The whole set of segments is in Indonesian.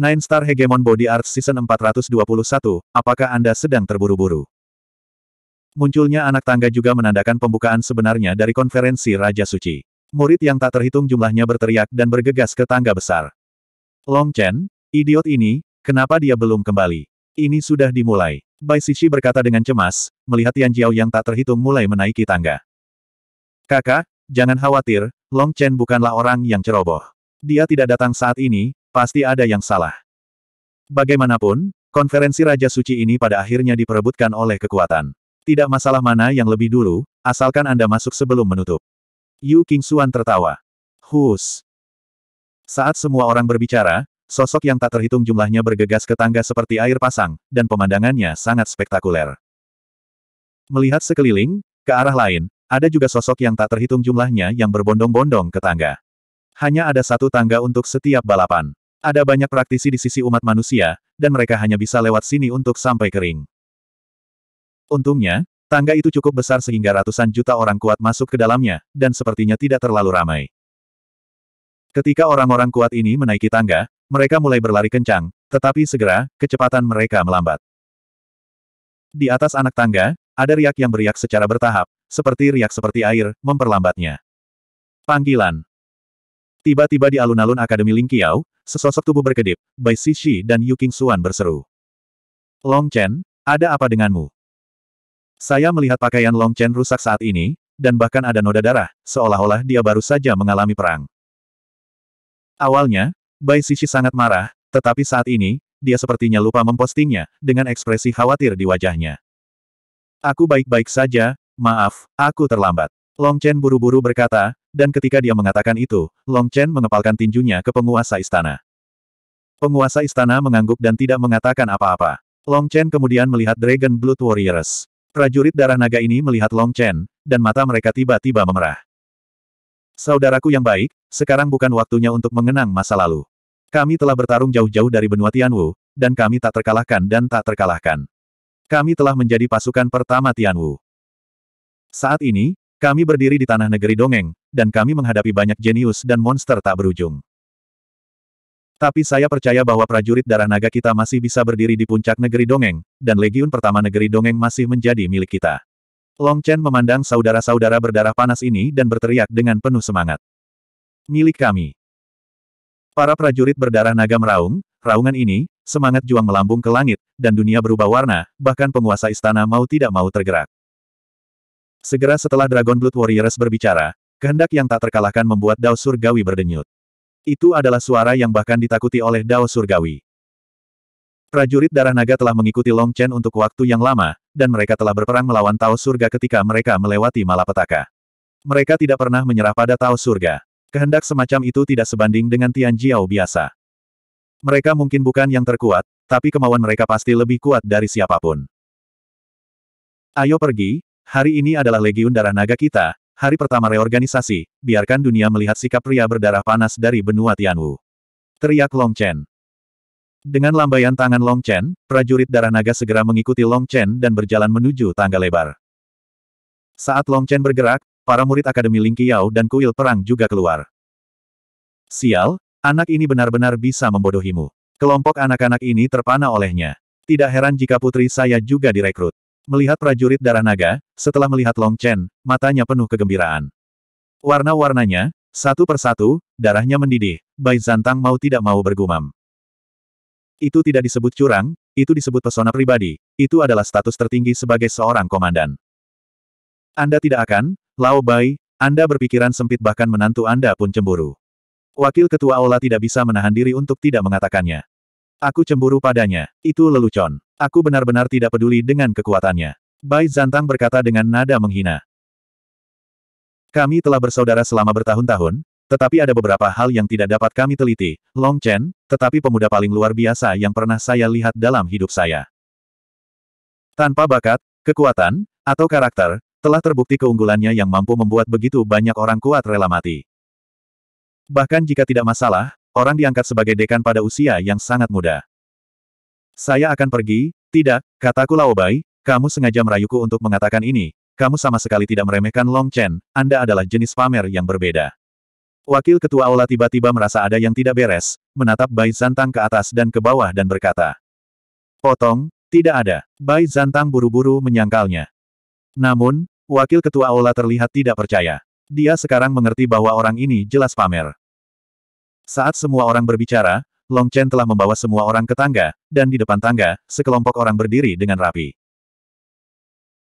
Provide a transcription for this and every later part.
Nine Star Hegemon Body Art Season 421, apakah Anda sedang terburu-buru? Munculnya anak tangga juga menandakan pembukaan sebenarnya dari konferensi Raja Suci. Murid yang tak terhitung jumlahnya berteriak dan bergegas ke tangga besar. Long Chen, idiot ini, kenapa dia belum kembali? Ini sudah dimulai. Bai Sishi berkata dengan cemas, melihat Tian Jiao yang tak terhitung mulai menaiki tangga. Kakak, jangan khawatir, Long Chen bukanlah orang yang ceroboh. Dia tidak datang saat ini, Pasti ada yang salah. Bagaimanapun, konferensi Raja Suci ini pada akhirnya diperebutkan oleh kekuatan. Tidak masalah mana yang lebih dulu, asalkan Anda masuk sebelum menutup. Yu King Xuan tertawa. Hus. Saat semua orang berbicara, sosok yang tak terhitung jumlahnya bergegas ke tangga seperti air pasang, dan pemandangannya sangat spektakuler. Melihat sekeliling, ke arah lain, ada juga sosok yang tak terhitung jumlahnya yang berbondong-bondong ke tangga. Hanya ada satu tangga untuk setiap balapan. Ada banyak praktisi di sisi umat manusia, dan mereka hanya bisa lewat sini untuk sampai kering. Untungnya, tangga itu cukup besar sehingga ratusan juta orang kuat masuk ke dalamnya, dan sepertinya tidak terlalu ramai. Ketika orang-orang kuat ini menaiki tangga, mereka mulai berlari kencang, tetapi segera, kecepatan mereka melambat. Di atas anak tangga, ada riak yang beriak secara bertahap, seperti riak seperti air, memperlambatnya. Panggilan Tiba-tiba di alun-alun Akademi Lingqiao, Sesosok tubuh berkedip, Bai Sisi dan Yu King Xuan berseru. Long Chen, ada apa denganmu? Saya melihat pakaian Long Chen rusak saat ini, dan bahkan ada noda darah, seolah-olah dia baru saja mengalami perang. Awalnya, Bai Sisi sangat marah, tetapi saat ini, dia sepertinya lupa mempostingnya, dengan ekspresi khawatir di wajahnya. Aku baik-baik saja, maaf, aku terlambat. Long Chen buru-buru berkata, dan ketika dia mengatakan itu, Long Chen mengepalkan tinjunya ke penguasa istana. Penguasa istana mengangguk dan tidak mengatakan apa-apa. Long Chen kemudian melihat Dragon Blood Warriors. Prajurit darah naga ini melihat Long Chen, dan mata mereka tiba-tiba memerah. Saudaraku yang baik, sekarang bukan waktunya untuk mengenang masa lalu. Kami telah bertarung jauh-jauh dari benua Tianwu, dan kami tak terkalahkan dan tak terkalahkan. Kami telah menjadi pasukan pertama Tianwu. Saat ini, kami berdiri di tanah negeri dongeng, dan kami menghadapi banyak jenius dan monster tak berujung. Tapi saya percaya bahwa prajurit darah naga kita masih bisa berdiri di puncak negeri dongeng, dan legiun pertama negeri dongeng masih menjadi milik kita. Long Chen memandang saudara-saudara berdarah panas ini dan berteriak dengan penuh semangat. Milik kami. Para prajurit berdarah naga meraung, raungan ini, semangat juang melambung ke langit, dan dunia berubah warna, bahkan penguasa istana mau tidak mau tergerak. Segera setelah Dragon Blood Warriors berbicara, kehendak yang tak terkalahkan membuat Dao Surgawi berdenyut. Itu adalah suara yang bahkan ditakuti oleh Dao Surgawi. Prajurit darah naga telah mengikuti Long Chen untuk waktu yang lama, dan mereka telah berperang melawan Tao Surga ketika mereka melewati malapetaka. Mereka tidak pernah menyerah pada Tao Surga. Kehendak semacam itu tidak sebanding dengan Tian Jiao biasa. Mereka mungkin bukan yang terkuat, tapi kemauan mereka pasti lebih kuat dari siapapun. Ayo pergi, Hari ini adalah legiun darah naga kita, hari pertama reorganisasi, biarkan dunia melihat sikap pria berdarah panas dari benua Tianwu. Teriak Long Chen. Dengan lambaian tangan Long Chen, prajurit darah naga segera mengikuti Long Chen dan berjalan menuju tangga lebar. Saat Long Chen bergerak, para murid Akademi Ling Qiao dan kuil perang juga keluar. Sial, anak ini benar-benar bisa membodohimu. Kelompok anak-anak ini terpana olehnya. Tidak heran jika putri saya juga direkrut. Melihat prajurit darah naga, setelah melihat Long Chen, matanya penuh kegembiraan. Warna-warnanya, satu persatu, darahnya mendidih, Bai Zantang mau tidak mau bergumam. Itu tidak disebut curang, itu disebut pesona pribadi, itu adalah status tertinggi sebagai seorang komandan. Anda tidak akan, Lao Bai, Anda berpikiran sempit bahkan menantu Anda pun cemburu. Wakil Ketua Aula tidak bisa menahan diri untuk tidak mengatakannya. Aku cemburu padanya, itu lelucon. Aku benar-benar tidak peduli dengan kekuatannya. Bai Zantang berkata dengan nada menghina. Kami telah bersaudara selama bertahun-tahun, tetapi ada beberapa hal yang tidak dapat kami teliti. Long Chen, tetapi pemuda paling luar biasa yang pernah saya lihat dalam hidup saya. Tanpa bakat, kekuatan, atau karakter, telah terbukti keunggulannya yang mampu membuat begitu banyak orang kuat rela mati. Bahkan jika tidak masalah, orang diangkat sebagai dekan pada usia yang sangat muda. Saya akan pergi, tidak, kataku Laobai, kamu sengaja merayuku untuk mengatakan ini, kamu sama sekali tidak meremehkan Long Chen, Anda adalah jenis pamer yang berbeda. Wakil Ketua Aula tiba-tiba merasa ada yang tidak beres, menatap Bai Zantang ke atas dan ke bawah dan berkata, Potong, tidak ada. Bai Zantang buru-buru menyangkalnya. Namun, Wakil Ketua Aula terlihat tidak percaya. Dia sekarang mengerti bahwa orang ini jelas pamer. Saat semua orang berbicara, Long Chen telah membawa semua orang ke tangga, dan di depan tangga, sekelompok orang berdiri dengan rapi.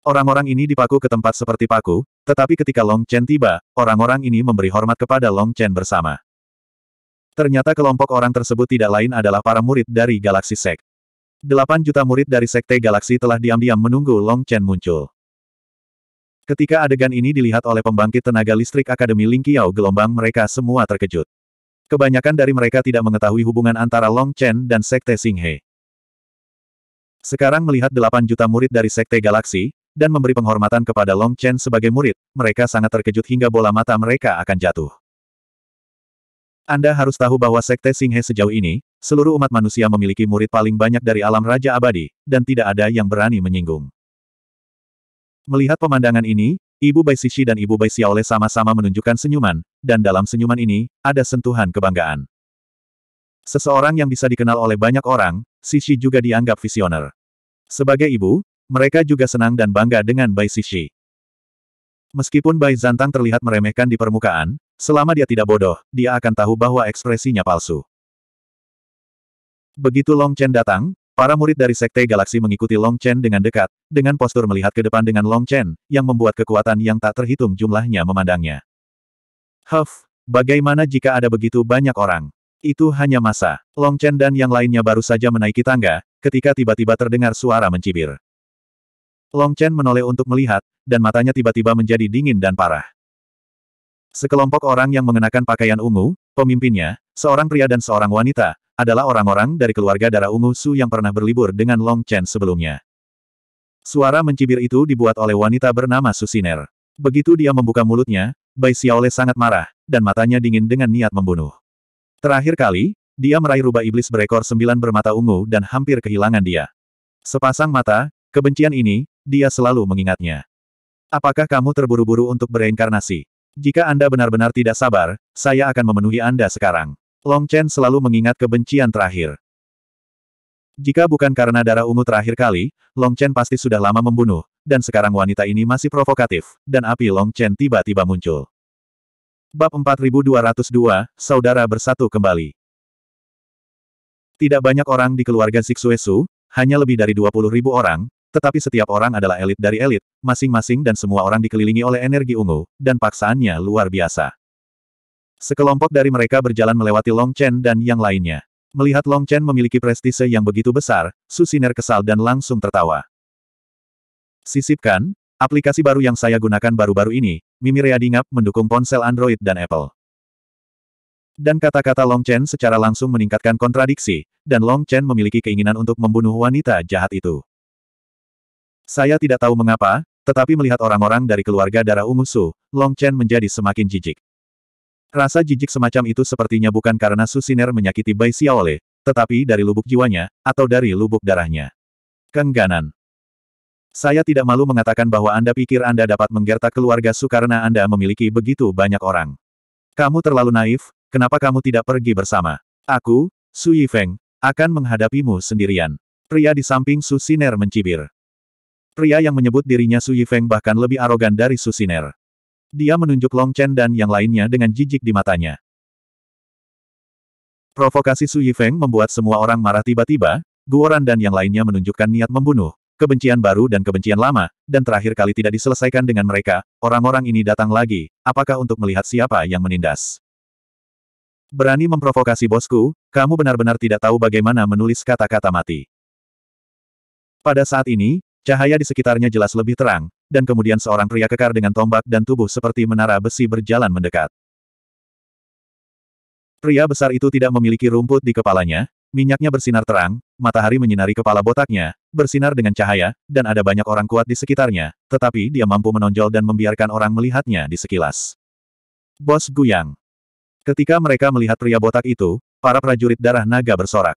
Orang-orang ini dipaku ke tempat seperti paku, tetapi ketika Long Chen tiba, orang-orang ini memberi hormat kepada Long Chen bersama. Ternyata kelompok orang tersebut tidak lain adalah para murid dari Galaksi Sek. Delapan juta murid dari Sekte Galaksi telah diam-diam menunggu Long Chen muncul. Ketika adegan ini dilihat oleh pembangkit tenaga listrik Akademi Lingqiao gelombang mereka semua terkejut. Kebanyakan dari mereka tidak mengetahui hubungan antara Long Chen dan Sekte Singhe. Sekarang melihat 8 juta murid dari Sekte Galaksi, dan memberi penghormatan kepada Long Chen sebagai murid, mereka sangat terkejut hingga bola mata mereka akan jatuh. Anda harus tahu bahwa Sekte Singhe sejauh ini, seluruh umat manusia memiliki murid paling banyak dari alam Raja Abadi, dan tidak ada yang berani menyinggung. Melihat pemandangan ini, Ibu Bai Sishi dan Ibu Bai Xiaole sama-sama menunjukkan senyuman, dan dalam senyuman ini, ada sentuhan kebanggaan. Seseorang yang bisa dikenal oleh banyak orang, Sishi juga dianggap visioner. Sebagai ibu, mereka juga senang dan bangga dengan Bai Sishi. Meskipun Bai Zantang terlihat meremehkan di permukaan, selama dia tidak bodoh, dia akan tahu bahwa ekspresinya palsu. Begitu Long Chen datang, Para murid dari Sekte Galaksi mengikuti Long Chen dengan dekat, dengan postur melihat ke depan dengan Long Chen, yang membuat kekuatan yang tak terhitung jumlahnya memandangnya. Huff, bagaimana jika ada begitu banyak orang? Itu hanya masa. Long Chen dan yang lainnya baru saja menaiki tangga, ketika tiba-tiba terdengar suara mencibir. Long Chen menoleh untuk melihat, dan matanya tiba-tiba menjadi dingin dan parah. Sekelompok orang yang mengenakan pakaian ungu, pemimpinnya, seorang pria dan seorang wanita, adalah orang-orang dari keluarga darah ungu Su yang pernah berlibur dengan Long Chen sebelumnya. Suara mencibir itu dibuat oleh wanita bernama Susiner. Begitu dia membuka mulutnya, Bai Xiaole sangat marah, dan matanya dingin dengan niat membunuh. Terakhir kali, dia meraih rubah iblis berekor sembilan bermata ungu dan hampir kehilangan dia. Sepasang mata, kebencian ini, dia selalu mengingatnya. Apakah kamu terburu-buru untuk bereinkarnasi? Jika Anda benar-benar tidak sabar, saya akan memenuhi Anda sekarang. Long Chen selalu mengingat kebencian terakhir. Jika bukan karena darah ungu terakhir kali, Long Chen pasti sudah lama membunuh, dan sekarang wanita ini masih provokatif, dan api Long Chen tiba-tiba muncul. Bab 4202, Saudara Bersatu Kembali Tidak banyak orang di keluarga Zixuesu, hanya lebih dari 20 ribu orang, tetapi setiap orang adalah elit dari elit, masing-masing dan semua orang dikelilingi oleh energi ungu, dan paksaannya luar biasa. Sekelompok dari mereka berjalan melewati Long Chen dan yang lainnya. Melihat Long Chen memiliki prestise yang begitu besar, Susiner kesal dan langsung tertawa. Sisipkan, aplikasi baru yang saya gunakan baru-baru ini, Mimi Adingap mendukung ponsel Android dan Apple. Dan kata-kata Long Chen secara langsung meningkatkan kontradiksi, dan Long Chen memiliki keinginan untuk membunuh wanita jahat itu. Saya tidak tahu mengapa, tetapi melihat orang-orang dari keluarga darah ungu Su, Long Chen menjadi semakin jijik. Rasa jijik semacam itu sepertinya bukan karena Susiner menyakiti Bai Xiaole, tetapi dari lubuk jiwanya, atau dari lubuk darahnya. Kengganan. Saya tidak malu mengatakan bahwa Anda pikir Anda dapat menggertak keluarga Su karena Anda memiliki begitu banyak orang. Kamu terlalu naif, kenapa kamu tidak pergi bersama? Aku, Su Yifeng, akan menghadapimu sendirian. Pria di samping Susiner mencibir. Pria yang menyebut dirinya Su Yifeng bahkan lebih arogan dari Susiner. Dia menunjuk Long Chen dan yang lainnya dengan jijik di matanya. Provokasi Su Yifeng membuat semua orang marah tiba-tiba, Guoran dan yang lainnya menunjukkan niat membunuh, kebencian baru dan kebencian lama, dan terakhir kali tidak diselesaikan dengan mereka, orang-orang ini datang lagi, apakah untuk melihat siapa yang menindas. Berani memprovokasi bosku, kamu benar-benar tidak tahu bagaimana menulis kata-kata mati. Pada saat ini, Cahaya di sekitarnya jelas lebih terang, dan kemudian seorang pria kekar dengan tombak dan tubuh seperti menara besi berjalan mendekat. Pria besar itu tidak memiliki rumput di kepalanya, minyaknya bersinar terang, matahari menyinari kepala botaknya, bersinar dengan cahaya, dan ada banyak orang kuat di sekitarnya, tetapi dia mampu menonjol dan membiarkan orang melihatnya di sekilas. Bos Guyang Ketika mereka melihat pria botak itu, para prajurit darah naga bersorak.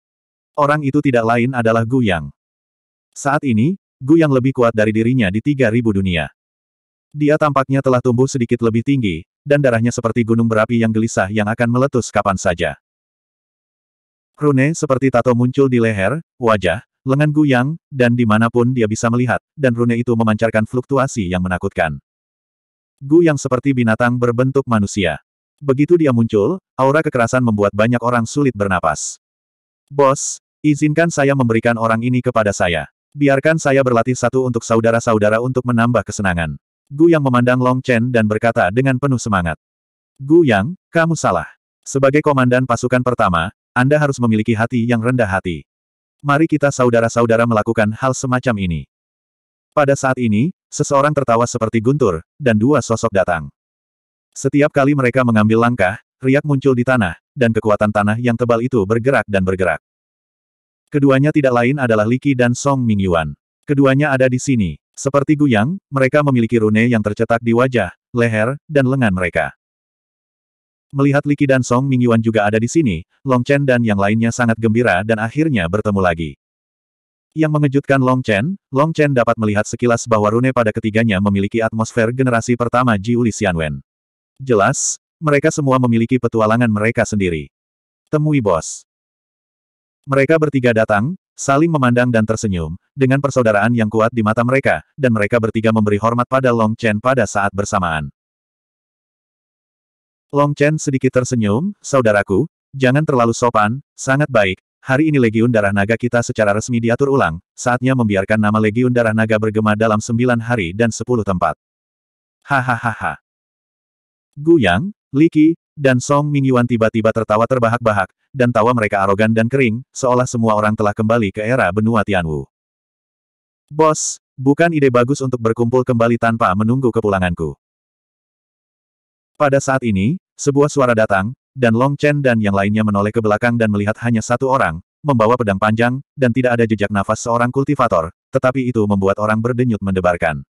Orang itu tidak lain adalah Guyang. Saat ini, Gu yang lebih kuat dari dirinya di 3000 dunia. Dia tampaknya telah tumbuh sedikit lebih tinggi, dan darahnya seperti gunung berapi yang gelisah yang akan meletus kapan saja. Rune seperti tato muncul di leher, wajah, lengan Gu Yang, dan dimanapun dia bisa melihat, dan rune itu memancarkan fluktuasi yang menakutkan. Gu Yang seperti binatang berbentuk manusia. Begitu dia muncul, aura kekerasan membuat banyak orang sulit bernapas. Bos, izinkan saya memberikan orang ini kepada saya. Biarkan saya berlatih satu untuk saudara-saudara untuk menambah kesenangan. Gu Yang memandang Long Chen dan berkata dengan penuh semangat. Gu Yang, kamu salah. Sebagai komandan pasukan pertama, Anda harus memiliki hati yang rendah hati. Mari kita saudara-saudara melakukan hal semacam ini. Pada saat ini, seseorang tertawa seperti guntur, dan dua sosok datang. Setiap kali mereka mengambil langkah, riak muncul di tanah, dan kekuatan tanah yang tebal itu bergerak dan bergerak. Keduanya tidak lain adalah Liki dan Song Mingyuan. Keduanya ada di sini. Seperti Gu Yang, mereka memiliki rune yang tercetak di wajah, leher, dan lengan mereka. Melihat Liki dan Song Mingyuan juga ada di sini, Long Chen dan yang lainnya sangat gembira dan akhirnya bertemu lagi. Yang mengejutkan Long Chen, Long Chen dapat melihat sekilas bahwa rune pada ketiganya memiliki atmosfer generasi pertama Jiuli Xianwen. Jelas, mereka semua memiliki petualangan mereka sendiri. Temui bos. Mereka bertiga datang, saling memandang dan tersenyum, dengan persaudaraan yang kuat di mata mereka, dan mereka bertiga memberi hormat pada Long Chen pada saat bersamaan. Long Chen sedikit tersenyum, saudaraku, jangan terlalu sopan, sangat baik, hari ini Legiun Darah Naga kita secara resmi diatur ulang, saatnya membiarkan nama Legiun Darah Naga bergema dalam sembilan hari dan sepuluh tempat. Hahaha. Gu Yang, Li Qi dan Song Mingyuan tiba-tiba tertawa terbahak-bahak, dan tawa mereka arogan dan kering, seolah semua orang telah kembali ke era benua Tianwu. Bos, bukan ide bagus untuk berkumpul kembali tanpa menunggu kepulanganku. Pada saat ini, sebuah suara datang, dan Long Chen dan yang lainnya menoleh ke belakang dan melihat hanya satu orang, membawa pedang panjang, dan tidak ada jejak nafas seorang kultivator, tetapi itu membuat orang berdenyut mendebarkan.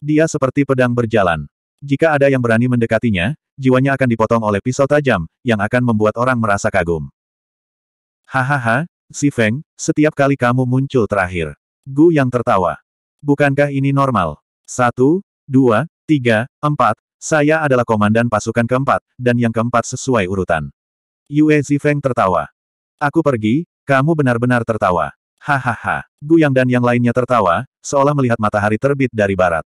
Dia seperti pedang berjalan. Jika ada yang berani mendekatinya, jiwanya akan dipotong oleh pisau tajam, yang akan membuat orang merasa kagum. Hahaha, si Feng, setiap kali kamu muncul terakhir. Gu yang tertawa. Bukankah ini normal? Satu, dua, tiga, empat, saya adalah komandan pasukan keempat, dan yang keempat sesuai urutan. Yue Zifeng tertawa. Aku pergi, kamu benar-benar tertawa. Hahaha. Gu Yang dan yang lainnya tertawa, seolah melihat matahari terbit dari barat.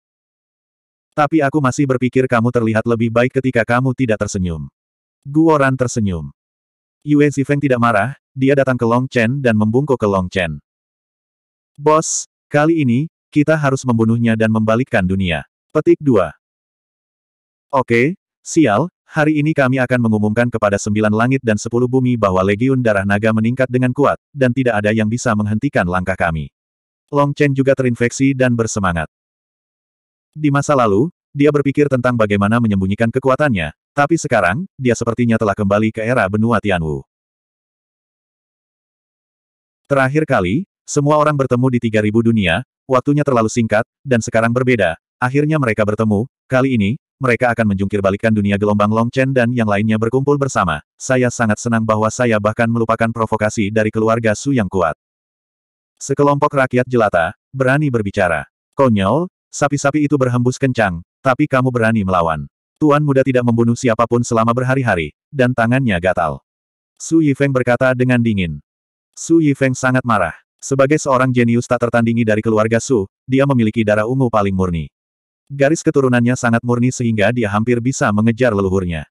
Tapi aku masih berpikir kamu terlihat lebih baik ketika kamu tidak tersenyum. Guoran tersenyum. Yue Zifeng tidak marah, dia datang ke Long Chen dan membungkuk ke Long Chen. Bos, kali ini, kita harus membunuhnya dan membalikkan dunia. Petik 2. Oke, sial, hari ini kami akan mengumumkan kepada sembilan langit dan sepuluh bumi bahwa Legiun Darah Naga meningkat dengan kuat, dan tidak ada yang bisa menghentikan langkah kami. Long Chen juga terinfeksi dan bersemangat. Di masa lalu, dia berpikir tentang bagaimana menyembunyikan kekuatannya, tapi sekarang, dia sepertinya telah kembali ke era benua Tianwu. Terakhir kali, semua orang bertemu di 3000 dunia, waktunya terlalu singkat, dan sekarang berbeda. Akhirnya mereka bertemu, kali ini, mereka akan menjungkir balikan dunia gelombang Longchen dan yang lainnya berkumpul bersama. Saya sangat senang bahwa saya bahkan melupakan provokasi dari keluarga Su yang kuat. Sekelompok rakyat jelata, berani berbicara. Konyol, Sapi-sapi itu berhembus kencang, tapi kamu berani melawan. Tuan muda tidak membunuh siapapun selama berhari-hari, dan tangannya gatal. Su Yifeng berkata dengan dingin. Su Yifeng sangat marah. Sebagai seorang jenius tak tertandingi dari keluarga Su, dia memiliki darah ungu paling murni. Garis keturunannya sangat murni sehingga dia hampir bisa mengejar leluhurnya.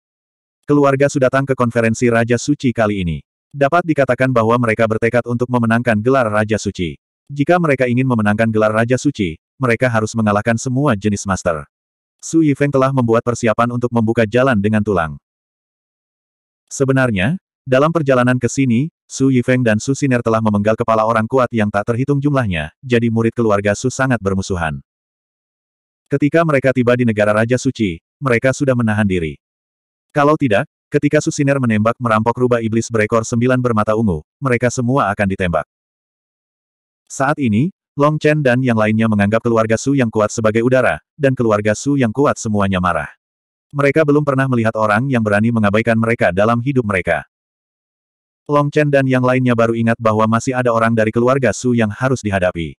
Keluarga Su datang ke konferensi Raja Suci kali ini. Dapat dikatakan bahwa mereka bertekad untuk memenangkan gelar Raja Suci. Jika mereka ingin memenangkan gelar Raja Suci, mereka harus mengalahkan semua jenis master. Su Yifeng telah membuat persiapan untuk membuka jalan dengan tulang. Sebenarnya, dalam perjalanan ke sini, Su Yifeng dan Su Siner telah memenggal kepala orang kuat yang tak terhitung jumlahnya, jadi murid keluarga Su sangat bermusuhan. Ketika mereka tiba di negara Raja Suci, mereka sudah menahan diri. Kalau tidak, ketika Su Siner menembak merampok rubah iblis berekor sembilan bermata ungu, mereka semua akan ditembak. Saat ini, Long Chen dan yang lainnya menganggap keluarga Su yang kuat sebagai udara, dan keluarga Su yang kuat semuanya marah. Mereka belum pernah melihat orang yang berani mengabaikan mereka dalam hidup mereka. Long Chen dan yang lainnya baru ingat bahwa masih ada orang dari keluarga Su yang harus dihadapi.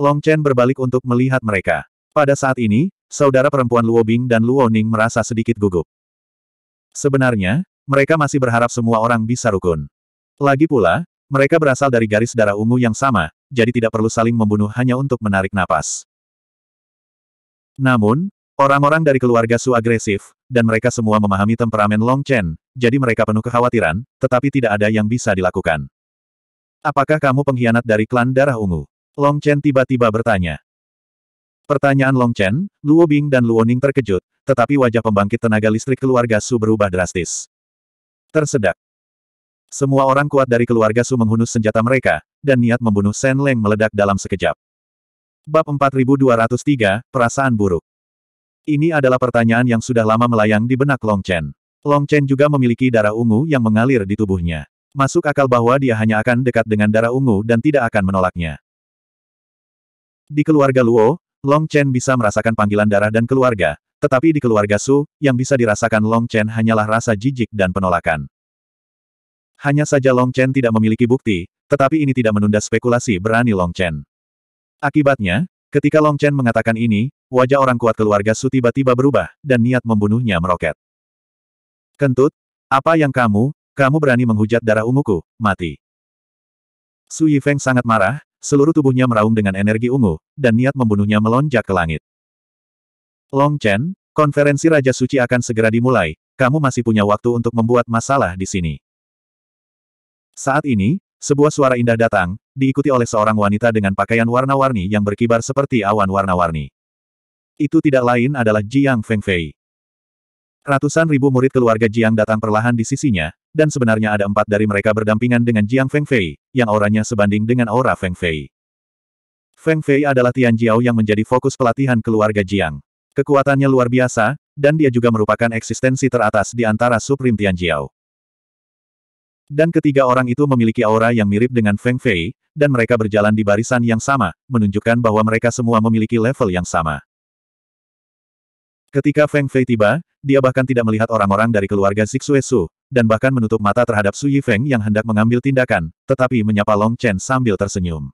Long Chen berbalik untuk melihat mereka. Pada saat ini, saudara perempuan Luo Bing dan Luo Ning merasa sedikit gugup. Sebenarnya, mereka masih berharap semua orang bisa rukun. Lagi pula, mereka berasal dari garis darah ungu yang sama, jadi tidak perlu saling membunuh hanya untuk menarik napas. Namun, orang-orang dari keluarga Su agresif, dan mereka semua memahami temperamen Long Chen, jadi mereka penuh kekhawatiran, tetapi tidak ada yang bisa dilakukan. Apakah kamu pengkhianat dari klan darah ungu? Long Chen tiba-tiba bertanya. Pertanyaan Long Chen, Luo Bing dan Luo Ning terkejut, tetapi wajah pembangkit tenaga listrik keluarga Su berubah drastis. Tersedak. Semua orang kuat dari keluarga Su menghunus senjata mereka, dan niat membunuh Shen Leng meledak dalam sekejap. Bab 4203, Perasaan Buruk Ini adalah pertanyaan yang sudah lama melayang di benak Long Chen. Long Chen juga memiliki darah ungu yang mengalir di tubuhnya. Masuk akal bahwa dia hanya akan dekat dengan darah ungu dan tidak akan menolaknya. Di keluarga Luo, Long Chen bisa merasakan panggilan darah dan keluarga, tetapi di keluarga Su, yang bisa dirasakan Long Chen hanyalah rasa jijik dan penolakan. Hanya saja Long Chen tidak memiliki bukti, tetapi ini tidak menunda spekulasi berani Long Chen. Akibatnya, ketika Long Chen mengatakan ini, wajah orang kuat keluarga Su tiba-tiba berubah, dan niat membunuhnya meroket. Kentut, apa yang kamu, kamu berani menghujat darah unguku, mati. Su Yifeng sangat marah, seluruh tubuhnya meraung dengan energi ungu, dan niat membunuhnya melonjak ke langit. Long Chen, konferensi Raja Suci akan segera dimulai, kamu masih punya waktu untuk membuat masalah di sini. Saat ini, sebuah suara indah datang, diikuti oleh seorang wanita dengan pakaian warna-warni yang berkibar seperti awan warna-warni. Itu tidak lain adalah Jiang Fengfei. Ratusan ribu murid keluarga Jiang datang perlahan di sisinya, dan sebenarnya ada empat dari mereka berdampingan dengan Jiang Fengfei, yang auranya sebanding dengan aura Fengfei. Fengfei adalah Tian Jiao yang menjadi fokus pelatihan keluarga Jiang. Kekuatannya luar biasa, dan dia juga merupakan eksistensi teratas di antara Supreme Tian Jiao. Dan ketiga orang itu memiliki aura yang mirip dengan Feng Fei, dan mereka berjalan di barisan yang sama, menunjukkan bahwa mereka semua memiliki level yang sama. Ketika Feng Fei tiba, dia bahkan tidak melihat orang-orang dari keluarga Zixue Su, dan bahkan menutup mata terhadap Su Feng yang hendak mengambil tindakan, tetapi menyapa Long Chen sambil tersenyum.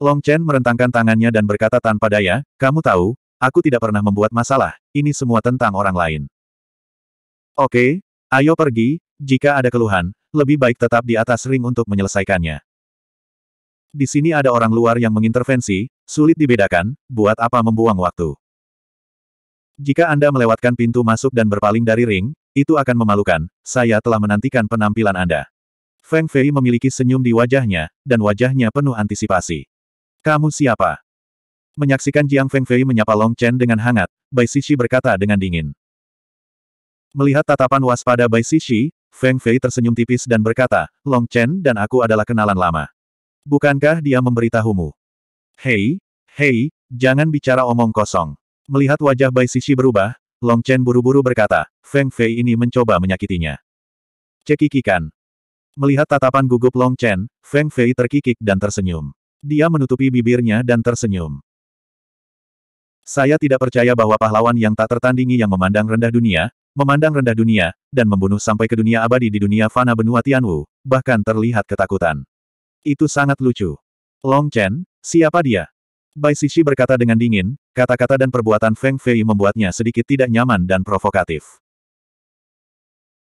Long Chen merentangkan tangannya dan berkata tanpa daya, kamu tahu, aku tidak pernah membuat masalah, ini semua tentang orang lain. Oke, ayo pergi, jika ada keluhan, lebih baik tetap di atas ring untuk menyelesaikannya. Di sini ada orang luar yang mengintervensi, sulit dibedakan, buat apa membuang waktu. Jika Anda melewatkan pintu masuk dan berpaling dari ring, itu akan memalukan, saya telah menantikan penampilan Anda. Feng Fei memiliki senyum di wajahnya, dan wajahnya penuh antisipasi. Kamu siapa? Menyaksikan Jiang Feng Fei menyapa Long Chen dengan hangat, Bai Sishi berkata dengan dingin. Melihat tatapan waspada Bai Sishi, Feng Fei tersenyum tipis dan berkata, Long Chen dan aku adalah kenalan lama. Bukankah dia memberitahumu? Hei, hei, jangan bicara omong kosong. Melihat wajah Bai Sisi berubah, Long Chen buru-buru berkata, Feng Fei ini mencoba menyakitinya. Cekikikan. Melihat tatapan gugup Long Chen, Feng Fei terkikik dan tersenyum. Dia menutupi bibirnya dan tersenyum. Saya tidak percaya bahwa pahlawan yang tak tertandingi yang memandang rendah dunia, memandang rendah dunia, dan membunuh sampai ke dunia abadi di dunia fana benua Tianwu, bahkan terlihat ketakutan. Itu sangat lucu. Long Chen, siapa dia? Bai Sisi berkata dengan dingin, kata-kata dan perbuatan Feng Fei membuatnya sedikit tidak nyaman dan provokatif.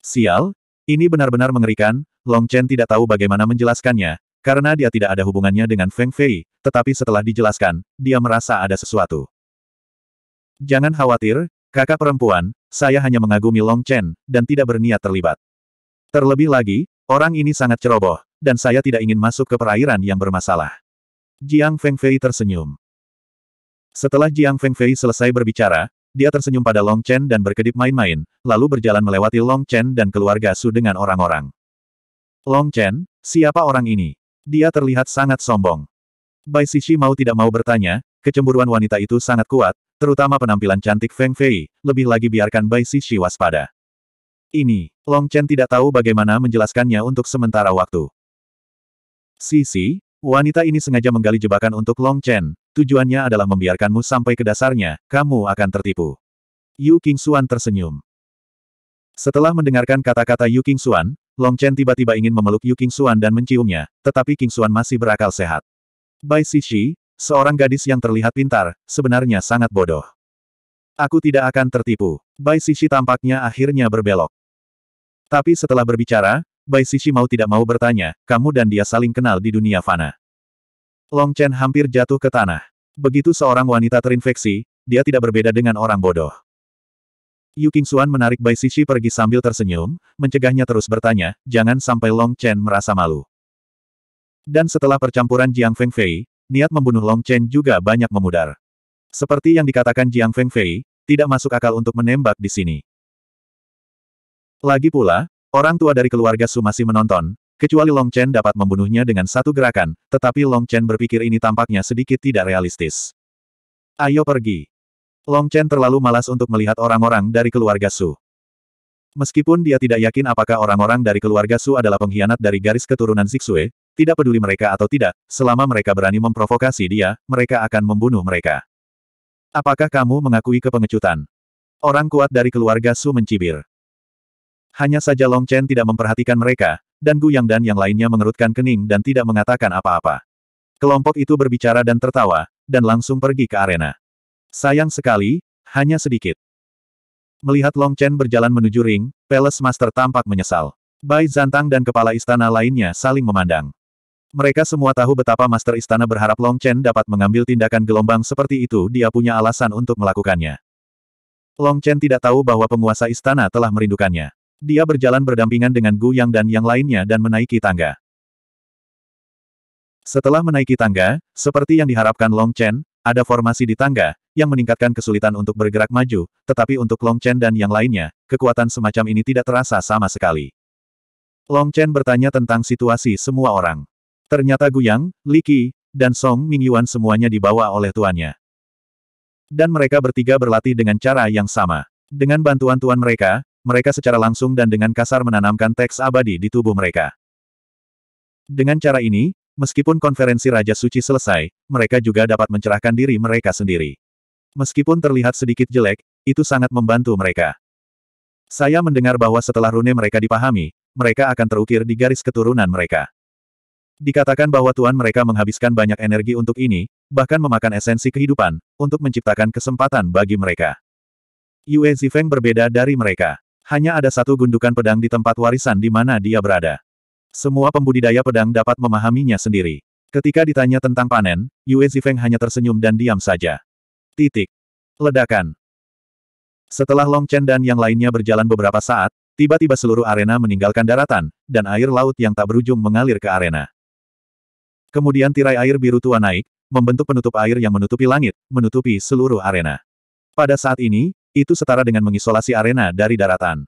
Sial, ini benar-benar mengerikan, Long Chen tidak tahu bagaimana menjelaskannya, karena dia tidak ada hubungannya dengan Feng Fei, tetapi setelah dijelaskan, dia merasa ada sesuatu. Jangan khawatir, kakak perempuan, saya hanya mengagumi Long Chen, dan tidak berniat terlibat. Terlebih lagi, orang ini sangat ceroboh, dan saya tidak ingin masuk ke perairan yang bermasalah. Jiang Fengfei tersenyum. Setelah Jiang Fengfei selesai berbicara, dia tersenyum pada Long Chen dan berkedip main-main, lalu berjalan melewati Long Chen dan keluarga Su dengan orang-orang. Long Chen, siapa orang ini? Dia terlihat sangat sombong. Bai Sishi mau tidak mau bertanya, kecemburuan wanita itu sangat kuat, terutama penampilan cantik Feng Fei, lebih lagi biarkan Bai Shishi waspada. Ini, Long Chen tidak tahu bagaimana menjelaskannya untuk sementara waktu. Sisi, wanita ini sengaja menggali jebakan untuk Long Chen, tujuannya adalah membiarkanmu sampai ke dasarnya, kamu akan tertipu. Yu King Xuan tersenyum. Setelah mendengarkan kata-kata Yu King Xuan, Long Chen tiba-tiba ingin memeluk Yu King Xuan dan menciumnya, tetapi King Xuan masih berakal sehat. Bai Shishi, Seorang gadis yang terlihat pintar, sebenarnya sangat bodoh. Aku tidak akan tertipu. Bai Sisi tampaknya akhirnya berbelok. Tapi setelah berbicara, Bai Sisi mau tidak mau bertanya, kamu dan dia saling kenal di dunia fana. Long Chen hampir jatuh ke tanah. Begitu seorang wanita terinfeksi, dia tidak berbeda dengan orang bodoh. Yu Qingxuan menarik Bai Sisi pergi sambil tersenyum, mencegahnya terus bertanya, jangan sampai Long Chen merasa malu. Dan setelah percampuran Jiang Fengfei, niat membunuh Long Chen juga banyak memudar. Seperti yang dikatakan Jiang Fengfei, tidak masuk akal untuk menembak di sini. Lagi pula, orang tua dari keluarga Su masih menonton, kecuali Long Chen dapat membunuhnya dengan satu gerakan, tetapi Long Chen berpikir ini tampaknya sedikit tidak realistis. Ayo pergi. Long Chen terlalu malas untuk melihat orang-orang dari keluarga Su. Meskipun dia tidak yakin apakah orang-orang dari keluarga Su adalah pengkhianat dari garis keturunan Zixue, tidak peduli mereka atau tidak, selama mereka berani memprovokasi dia, mereka akan membunuh mereka. Apakah kamu mengakui kepengecutan? Orang kuat dari keluarga Su mencibir. Hanya saja Long Chen tidak memperhatikan mereka, dan Gu Yang dan yang lainnya mengerutkan kening dan tidak mengatakan apa-apa. Kelompok itu berbicara dan tertawa, dan langsung pergi ke arena. Sayang sekali, hanya sedikit. Melihat Long Chen berjalan menuju ring, Palace Master tampak menyesal. Bai Zantang dan kepala istana lainnya saling memandang. Mereka semua tahu betapa Master Istana berharap Long Chen dapat mengambil tindakan gelombang seperti itu dia punya alasan untuk melakukannya. Long Chen tidak tahu bahwa penguasa istana telah merindukannya. Dia berjalan berdampingan dengan Gu Yang dan yang lainnya dan menaiki tangga. Setelah menaiki tangga, seperti yang diharapkan Long Chen, ada formasi di tangga, yang meningkatkan kesulitan untuk bergerak maju, tetapi untuk Long Chen dan yang lainnya, kekuatan semacam ini tidak terasa sama sekali. Long Chen bertanya tentang situasi semua orang. Ternyata Guyang, Qi, dan Song Mingyuan semuanya dibawa oleh tuannya. Dan mereka bertiga berlatih dengan cara yang sama. Dengan bantuan tuan mereka, mereka secara langsung dan dengan kasar menanamkan teks abadi di tubuh mereka. Dengan cara ini, meskipun konferensi Raja Suci selesai, mereka juga dapat mencerahkan diri mereka sendiri. Meskipun terlihat sedikit jelek, itu sangat membantu mereka. Saya mendengar bahwa setelah rune mereka dipahami, mereka akan terukir di garis keturunan mereka. Dikatakan bahwa tuan mereka menghabiskan banyak energi untuk ini, bahkan memakan esensi kehidupan, untuk menciptakan kesempatan bagi mereka. Yue Zifeng berbeda dari mereka. Hanya ada satu gundukan pedang di tempat warisan di mana dia berada. Semua pembudidaya pedang dapat memahaminya sendiri. Ketika ditanya tentang panen, Yue Zifeng hanya tersenyum dan diam saja. Titik. Ledakan. Setelah Long Chen dan yang lainnya berjalan beberapa saat, tiba-tiba seluruh arena meninggalkan daratan, dan air laut yang tak berujung mengalir ke arena. Kemudian tirai air biru tua naik, membentuk penutup air yang menutupi langit, menutupi seluruh arena. Pada saat ini, itu setara dengan mengisolasi arena dari daratan.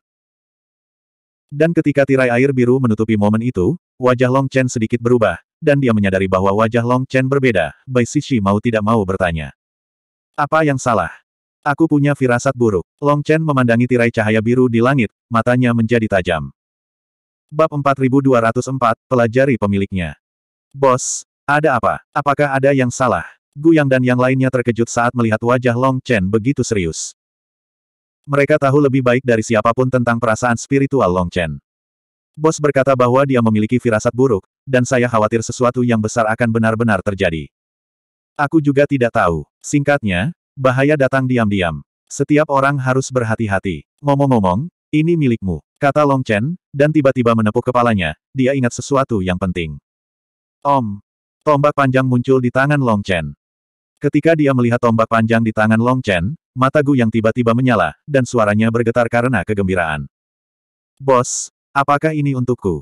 Dan ketika tirai air biru menutupi momen itu, wajah Long Chen sedikit berubah, dan dia menyadari bahwa wajah Long Chen berbeda, Bai Sishi mau tidak mau bertanya. Apa yang salah? Aku punya firasat buruk. Long Chen memandangi tirai cahaya biru di langit, matanya menjadi tajam. Bab 4204, pelajari pemiliknya. Bos, ada apa? Apakah ada yang salah? Yang dan yang lainnya terkejut saat melihat wajah Long Chen begitu serius. Mereka tahu lebih baik dari siapapun tentang perasaan spiritual Long Chen. Bos berkata bahwa dia memiliki firasat buruk, dan saya khawatir sesuatu yang besar akan benar-benar terjadi. Aku juga tidak tahu. Singkatnya, bahaya datang diam-diam. Setiap orang harus berhati-hati. Ngomong-ngomong, ini milikmu, kata Long Chen, dan tiba-tiba menepuk kepalanya, dia ingat sesuatu yang penting. Om! Tombak panjang muncul di tangan Long Chen. Ketika dia melihat tombak panjang di tangan Long Chen, mata Gu yang tiba-tiba menyala, dan suaranya bergetar karena kegembiraan. Bos, apakah ini untukku?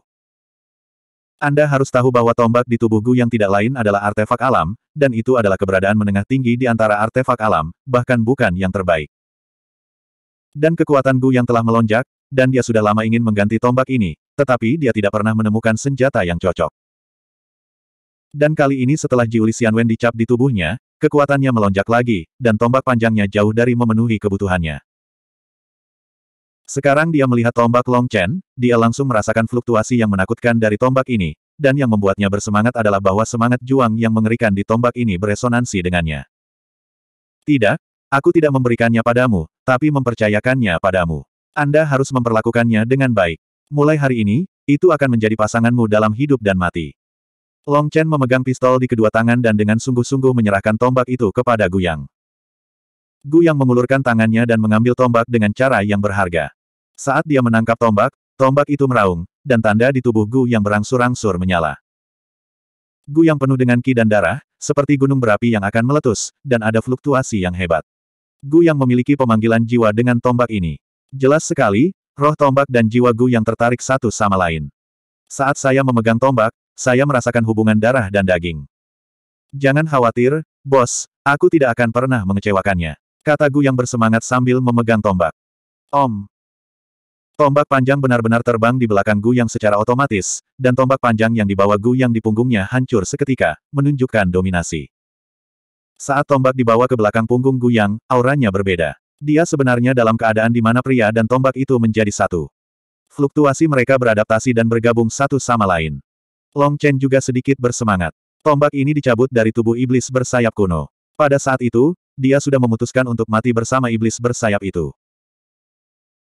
Anda harus tahu bahwa tombak di tubuh Gu yang tidak lain adalah artefak alam, dan itu adalah keberadaan menengah tinggi di antara artefak alam, bahkan bukan yang terbaik. Dan kekuatan Gu yang telah melonjak, dan dia sudah lama ingin mengganti tombak ini, tetapi dia tidak pernah menemukan senjata yang cocok. Dan kali ini setelah Jiuli Xianwen dicap di tubuhnya, kekuatannya melonjak lagi, dan tombak panjangnya jauh dari memenuhi kebutuhannya. Sekarang dia melihat tombak Long Chen, dia langsung merasakan fluktuasi yang menakutkan dari tombak ini, dan yang membuatnya bersemangat adalah bahwa semangat juang yang mengerikan di tombak ini beresonansi dengannya. Tidak, aku tidak memberikannya padamu, tapi mempercayakannya padamu. Anda harus memperlakukannya dengan baik. Mulai hari ini, itu akan menjadi pasanganmu dalam hidup dan mati. Long Chen memegang pistol di kedua tangan dan dengan sungguh-sungguh menyerahkan tombak itu kepada Gu Yang. Gu Yang mengulurkan tangannya dan mengambil tombak dengan cara yang berharga. Saat dia menangkap tombak, tombak itu meraung, dan tanda di tubuh Gu yang berangsur-angsur menyala. Gu yang penuh dengan ki dan darah, seperti gunung berapi yang akan meletus, dan ada fluktuasi yang hebat. Gu yang memiliki pemanggilan jiwa dengan tombak ini. Jelas sekali, roh tombak dan jiwa Gu yang tertarik satu sama lain. Saat saya memegang tombak, saya merasakan hubungan darah dan daging. Jangan khawatir, bos, aku tidak akan pernah mengecewakannya. Kata Gu yang bersemangat sambil memegang tombak. Om. Tombak panjang benar-benar terbang di belakang Gu yang secara otomatis, dan tombak panjang yang dibawa Gu yang di punggungnya hancur seketika, menunjukkan dominasi. Saat tombak dibawa ke belakang punggung Gu yang, auranya berbeda. Dia sebenarnya dalam keadaan di mana pria dan tombak itu menjadi satu. Fluktuasi mereka beradaptasi dan bergabung satu sama lain. Long Chen juga sedikit bersemangat. Tombak ini dicabut dari tubuh iblis bersayap kuno. Pada saat itu, dia sudah memutuskan untuk mati bersama iblis bersayap itu.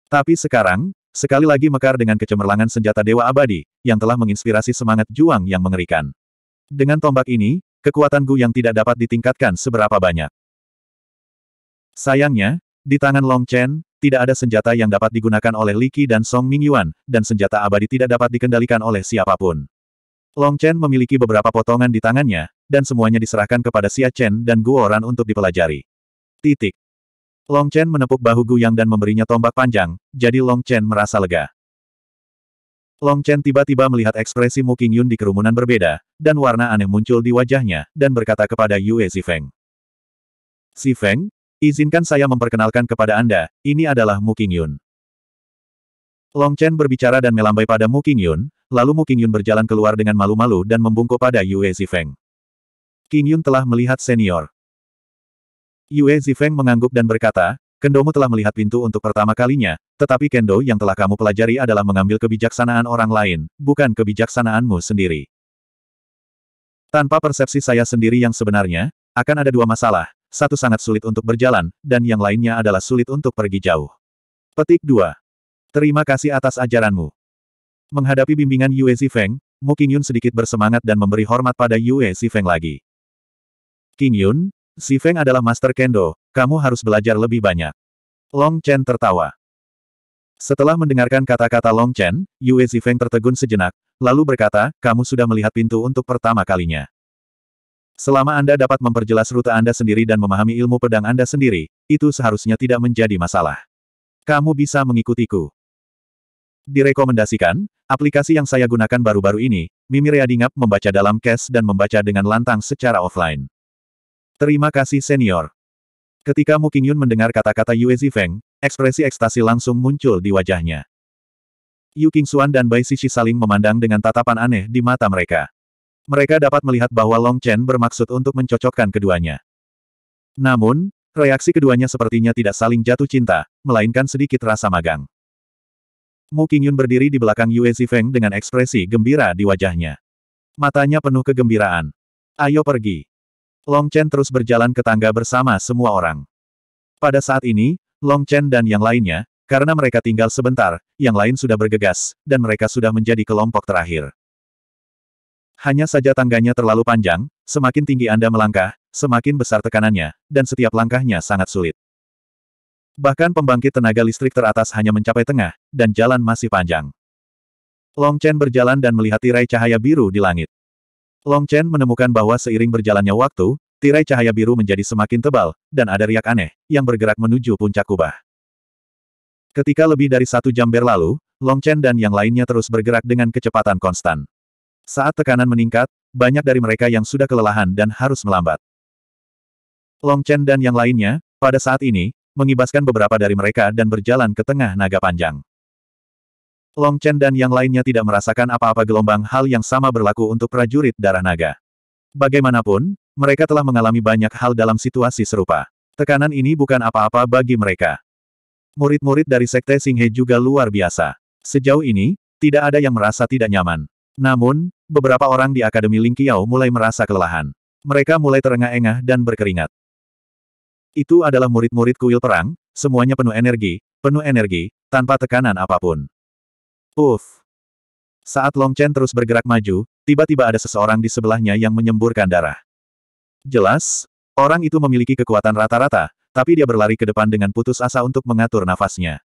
Tapi sekarang, sekali lagi mekar dengan kecemerlangan senjata Dewa Abadi, yang telah menginspirasi semangat Juang yang mengerikan. Dengan tombak ini, kekuatan Gu yang tidak dapat ditingkatkan seberapa banyak. Sayangnya, di tangan Long Chen, tidak ada senjata yang dapat digunakan oleh Li Qi dan Song Mingyuan, dan senjata abadi tidak dapat dikendalikan oleh siapapun. Long Chen memiliki beberapa potongan di tangannya, dan semuanya diserahkan kepada Xia Chen dan Guo Ran untuk dipelajari. Titik. Long Chen menepuk bahu Gu yang dan memberinya tombak panjang, jadi Long Chen merasa lega. Long Chen tiba-tiba melihat ekspresi Mu Yun di kerumunan berbeda, dan warna aneh muncul di wajahnya, dan berkata kepada Yue Zifeng. Zifeng, izinkan saya memperkenalkan kepada Anda, ini adalah Mu Qingyun. Long Chen berbicara dan melambai pada Mu Qingyun, lalu Mu Qingyun berjalan keluar dengan malu-malu dan membungkuk pada Yue Zifeng. Qingyun telah melihat senior. Yue Zifeng mengangguk dan berkata, Kendomu telah melihat pintu untuk pertama kalinya, tetapi kendo yang telah kamu pelajari adalah mengambil kebijaksanaan orang lain, bukan kebijaksanaanmu sendiri. Tanpa persepsi saya sendiri yang sebenarnya, akan ada dua masalah, satu sangat sulit untuk berjalan, dan yang lainnya adalah sulit untuk pergi jauh. Petik 2. Terima kasih atas ajaranmu. Menghadapi bimbingan Yue Zifeng, Mu Qingyun sedikit bersemangat dan memberi hormat pada Yue Zifeng lagi. Qingyun, Zifeng adalah master kendo, kamu harus belajar lebih banyak. Long Chen tertawa. Setelah mendengarkan kata-kata Long Chen, Yue Zifeng tertegun sejenak, lalu berkata, kamu sudah melihat pintu untuk pertama kalinya. Selama Anda dapat memperjelas rute Anda sendiri dan memahami ilmu pedang Anda sendiri, itu seharusnya tidak menjadi masalah. Kamu bisa mengikutiku. Direkomendasikan, aplikasi yang saya gunakan baru-baru ini, Mimi Readingap membaca dalam cache dan membaca dengan lantang secara offline. Terima kasih senior. Ketika Mu Qingyun mendengar kata-kata Yue Zifeng, ekspresi ekstasi langsung muncul di wajahnya. Yu Qingxuan dan Bai Sisi saling memandang dengan tatapan aneh di mata mereka. Mereka dapat melihat bahwa Long Chen bermaksud untuk mencocokkan keduanya. Namun, reaksi keduanya sepertinya tidak saling jatuh cinta, melainkan sedikit rasa magang. Mu Qingyun berdiri di belakang Yue Zifeng dengan ekspresi gembira di wajahnya. Matanya penuh kegembiraan. Ayo pergi. Long Chen terus berjalan ke tangga bersama semua orang. Pada saat ini, Long Chen dan yang lainnya, karena mereka tinggal sebentar, yang lain sudah bergegas, dan mereka sudah menjadi kelompok terakhir. Hanya saja tangganya terlalu panjang, semakin tinggi Anda melangkah, semakin besar tekanannya, dan setiap langkahnya sangat sulit. Bahkan pembangkit tenaga listrik teratas hanya mencapai tengah, dan jalan masih panjang. Long Chen berjalan dan melihat tirai cahaya biru di langit. Long Chen menemukan bahwa seiring berjalannya waktu, tirai cahaya biru menjadi semakin tebal, dan ada riak aneh, yang bergerak menuju puncak kubah. Ketika lebih dari satu jam berlalu, Long Chen dan yang lainnya terus bergerak dengan kecepatan konstan. Saat tekanan meningkat, banyak dari mereka yang sudah kelelahan dan harus melambat. Long Chen dan yang lainnya, pada saat ini, mengibaskan beberapa dari mereka dan berjalan ke tengah naga panjang. Long Chen dan yang lainnya tidak merasakan apa-apa gelombang hal yang sama berlaku untuk prajurit darah naga. Bagaimanapun, mereka telah mengalami banyak hal dalam situasi serupa. Tekanan ini bukan apa-apa bagi mereka. Murid-murid dari Sekte Singhe juga luar biasa. Sejauh ini, tidak ada yang merasa tidak nyaman. Namun, beberapa orang di Akademi Lingqiao mulai merasa kelelahan. Mereka mulai terengah-engah dan berkeringat. Itu adalah murid-murid kuil perang, semuanya penuh energi, penuh energi, tanpa tekanan apapun. Uff. Saat Long Chen terus bergerak maju, tiba-tiba ada seseorang di sebelahnya yang menyemburkan darah. Jelas, orang itu memiliki kekuatan rata-rata, tapi dia berlari ke depan dengan putus asa untuk mengatur nafasnya.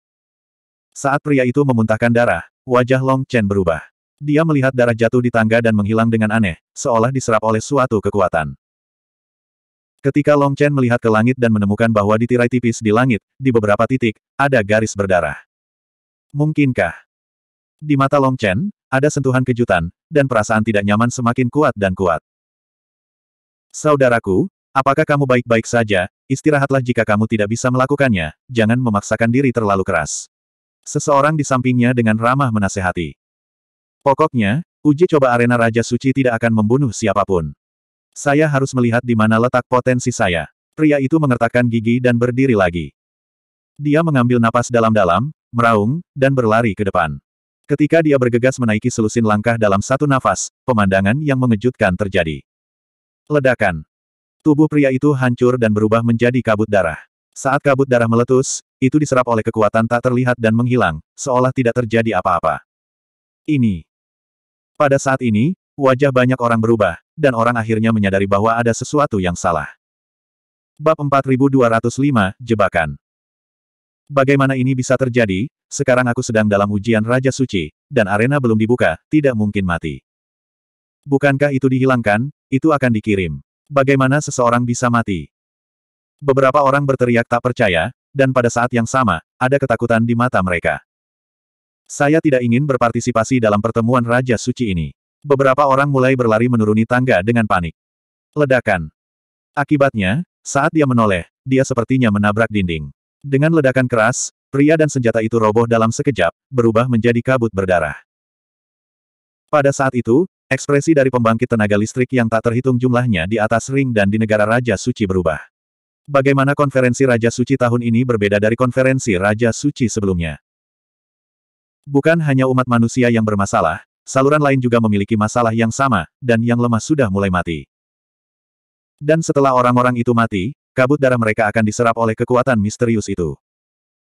Saat pria itu memuntahkan darah, wajah Long Chen berubah. Dia melihat darah jatuh di tangga dan menghilang dengan aneh, seolah diserap oleh suatu kekuatan. Ketika Long Chen melihat ke langit dan menemukan bahwa di tirai tipis di langit, di beberapa titik, ada garis berdarah. Mungkinkah? Di mata Long Chen, ada sentuhan kejutan, dan perasaan tidak nyaman semakin kuat dan kuat. Saudaraku, apakah kamu baik-baik saja? Istirahatlah jika kamu tidak bisa melakukannya, jangan memaksakan diri terlalu keras. Seseorang di sampingnya dengan ramah menasehati. Pokoknya, uji coba arena Raja Suci tidak akan membunuh siapapun. Saya harus melihat di mana letak potensi saya. Pria itu mengertakkan gigi dan berdiri lagi. Dia mengambil napas dalam-dalam, meraung, dan berlari ke depan. Ketika dia bergegas menaiki selusin langkah dalam satu nafas, pemandangan yang mengejutkan terjadi. Ledakan. Tubuh pria itu hancur dan berubah menjadi kabut darah. Saat kabut darah meletus, itu diserap oleh kekuatan tak terlihat dan menghilang, seolah tidak terjadi apa-apa. Ini. Pada saat ini, Wajah banyak orang berubah, dan orang akhirnya menyadari bahwa ada sesuatu yang salah. Bab 4205, Jebakan Bagaimana ini bisa terjadi? Sekarang aku sedang dalam ujian Raja Suci, dan arena belum dibuka, tidak mungkin mati. Bukankah itu dihilangkan? Itu akan dikirim. Bagaimana seseorang bisa mati? Beberapa orang berteriak tak percaya, dan pada saat yang sama, ada ketakutan di mata mereka. Saya tidak ingin berpartisipasi dalam pertemuan Raja Suci ini. Beberapa orang mulai berlari menuruni tangga dengan panik. Ledakan. Akibatnya, saat dia menoleh, dia sepertinya menabrak dinding. Dengan ledakan keras, pria dan senjata itu roboh dalam sekejap, berubah menjadi kabut berdarah. Pada saat itu, ekspresi dari pembangkit tenaga listrik yang tak terhitung jumlahnya di atas ring dan di negara Raja Suci berubah. Bagaimana konferensi Raja Suci tahun ini berbeda dari konferensi Raja Suci sebelumnya? Bukan hanya umat manusia yang bermasalah, saluran lain juga memiliki masalah yang sama, dan yang lemah sudah mulai mati. Dan setelah orang-orang itu mati, kabut darah mereka akan diserap oleh kekuatan misterius itu.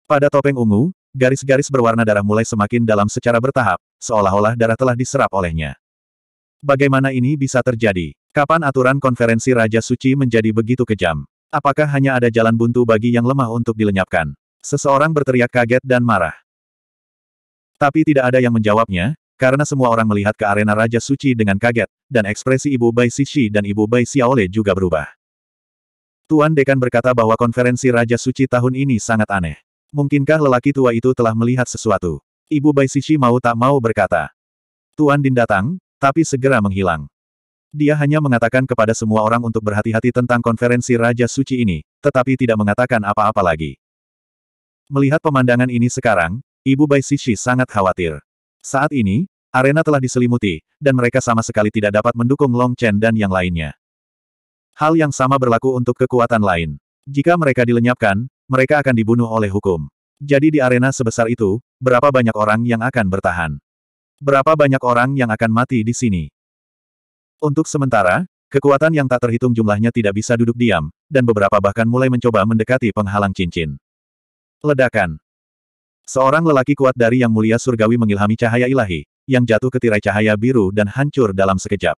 Pada topeng ungu, garis-garis berwarna darah mulai semakin dalam secara bertahap, seolah-olah darah telah diserap olehnya. Bagaimana ini bisa terjadi? Kapan aturan konferensi Raja Suci menjadi begitu kejam? Apakah hanya ada jalan buntu bagi yang lemah untuk dilenyapkan? Seseorang berteriak kaget dan marah. Tapi tidak ada yang menjawabnya, karena semua orang melihat ke arena Raja Suci dengan kaget, dan ekspresi Ibu Bai Sishi dan Ibu Bai Xiaole juga berubah. Tuan Dekan berkata bahwa konferensi Raja Suci tahun ini sangat aneh. Mungkinkah lelaki tua itu telah melihat sesuatu? Ibu Bai Sishi mau tak mau berkata. Tuan Din datang, tapi segera menghilang. Dia hanya mengatakan kepada semua orang untuk berhati-hati tentang konferensi Raja Suci ini, tetapi tidak mengatakan apa-apa lagi. Melihat pemandangan ini sekarang, Ibu Bai Sishi sangat khawatir. Saat ini, arena telah diselimuti, dan mereka sama sekali tidak dapat mendukung Long Chen dan yang lainnya. Hal yang sama berlaku untuk kekuatan lain. Jika mereka dilenyapkan, mereka akan dibunuh oleh hukum. Jadi di arena sebesar itu, berapa banyak orang yang akan bertahan? Berapa banyak orang yang akan mati di sini? Untuk sementara, kekuatan yang tak terhitung jumlahnya tidak bisa duduk diam, dan beberapa bahkan mulai mencoba mendekati penghalang cincin. Ledakan Seorang lelaki kuat dari Yang Mulia Surgawi mengilhami cahaya ilahi, yang jatuh ke tirai cahaya biru dan hancur dalam sekejap.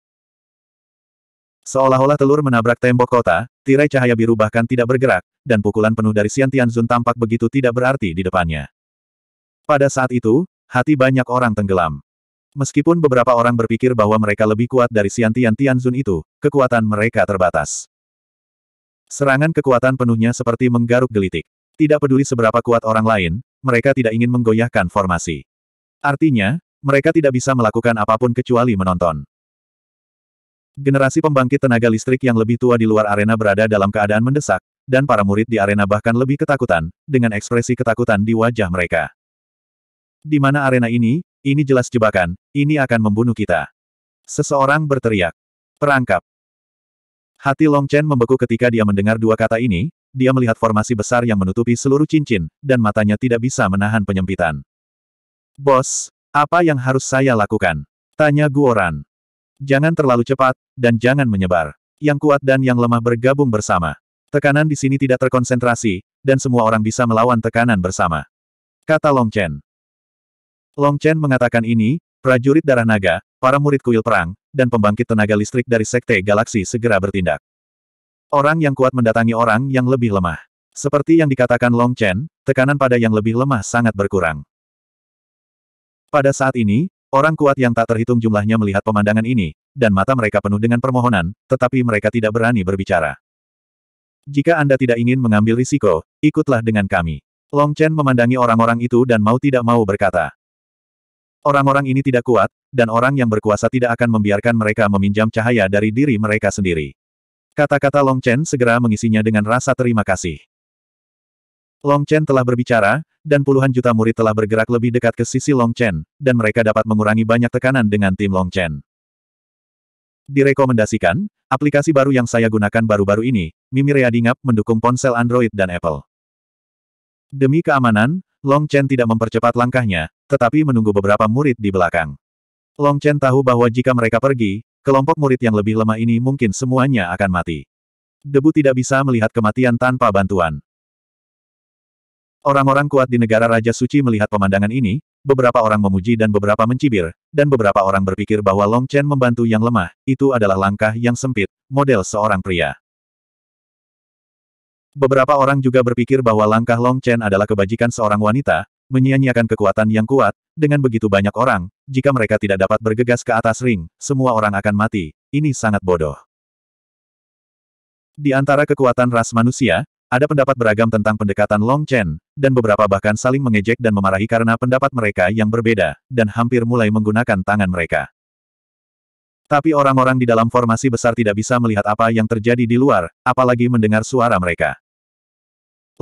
Seolah-olah telur menabrak tembok kota, tirai cahaya biru bahkan tidak bergerak, dan pukulan penuh dari Siantian Tianzun tampak begitu tidak berarti di depannya. Pada saat itu, hati banyak orang tenggelam. Meskipun beberapa orang berpikir bahwa mereka lebih kuat dari Siantian Tian Tianzun itu, kekuatan mereka terbatas. Serangan kekuatan penuhnya seperti menggaruk gelitik. Tidak peduli seberapa kuat orang lain, mereka tidak ingin menggoyahkan formasi. Artinya, mereka tidak bisa melakukan apapun kecuali menonton. Generasi pembangkit tenaga listrik yang lebih tua di luar arena berada dalam keadaan mendesak, dan para murid di arena bahkan lebih ketakutan, dengan ekspresi ketakutan di wajah mereka. Di mana arena ini, ini jelas jebakan, ini akan membunuh kita. Seseorang berteriak. Perangkap. Hati Long Chen membeku ketika dia mendengar dua kata ini, dia melihat formasi besar yang menutupi seluruh cincin, dan matanya tidak bisa menahan penyempitan. Bos, apa yang harus saya lakukan? Tanya Guoran. Jangan terlalu cepat, dan jangan menyebar. Yang kuat dan yang lemah bergabung bersama. Tekanan di sini tidak terkonsentrasi, dan semua orang bisa melawan tekanan bersama. Kata Long Chen. Long Chen mengatakan ini, prajurit darah naga, para murid kuil perang, dan pembangkit tenaga listrik dari Sekte Galaksi segera bertindak. Orang yang kuat mendatangi orang yang lebih lemah. Seperti yang dikatakan Long Chen, tekanan pada yang lebih lemah sangat berkurang. Pada saat ini, orang kuat yang tak terhitung jumlahnya melihat pemandangan ini, dan mata mereka penuh dengan permohonan, tetapi mereka tidak berani berbicara. Jika Anda tidak ingin mengambil risiko, ikutlah dengan kami. Long Chen memandangi orang-orang itu dan mau tidak mau berkata. Orang-orang ini tidak kuat, dan orang yang berkuasa tidak akan membiarkan mereka meminjam cahaya dari diri mereka sendiri. Kata-kata Long Chen segera mengisinya dengan rasa terima kasih. Long Chen telah berbicara, dan puluhan juta murid telah bergerak lebih dekat ke sisi Long Chen, dan mereka dapat mengurangi banyak tekanan dengan tim Long Chen. Direkomendasikan, aplikasi baru yang saya gunakan baru-baru ini, Mimi Reading mendukung ponsel Android dan Apple. Demi keamanan, Long Chen tidak mempercepat langkahnya, tetapi menunggu beberapa murid di belakang. Long Chen tahu bahwa jika mereka pergi, Kelompok murid yang lebih lemah ini mungkin semuanya akan mati. Debu tidak bisa melihat kematian tanpa bantuan. Orang-orang kuat di negara Raja Suci melihat pemandangan ini, beberapa orang memuji dan beberapa mencibir, dan beberapa orang berpikir bahwa Long Chen membantu yang lemah, itu adalah langkah yang sempit, model seorang pria. Beberapa orang juga berpikir bahwa langkah Long Chen adalah kebajikan seorang wanita, menyia-nyiakan kekuatan yang kuat, dengan begitu banyak orang, jika mereka tidak dapat bergegas ke atas ring, semua orang akan mati, ini sangat bodoh. Di antara kekuatan ras manusia, ada pendapat beragam tentang pendekatan Long Chen, dan beberapa bahkan saling mengejek dan memarahi karena pendapat mereka yang berbeda, dan hampir mulai menggunakan tangan mereka. Tapi orang-orang di dalam formasi besar tidak bisa melihat apa yang terjadi di luar, apalagi mendengar suara mereka.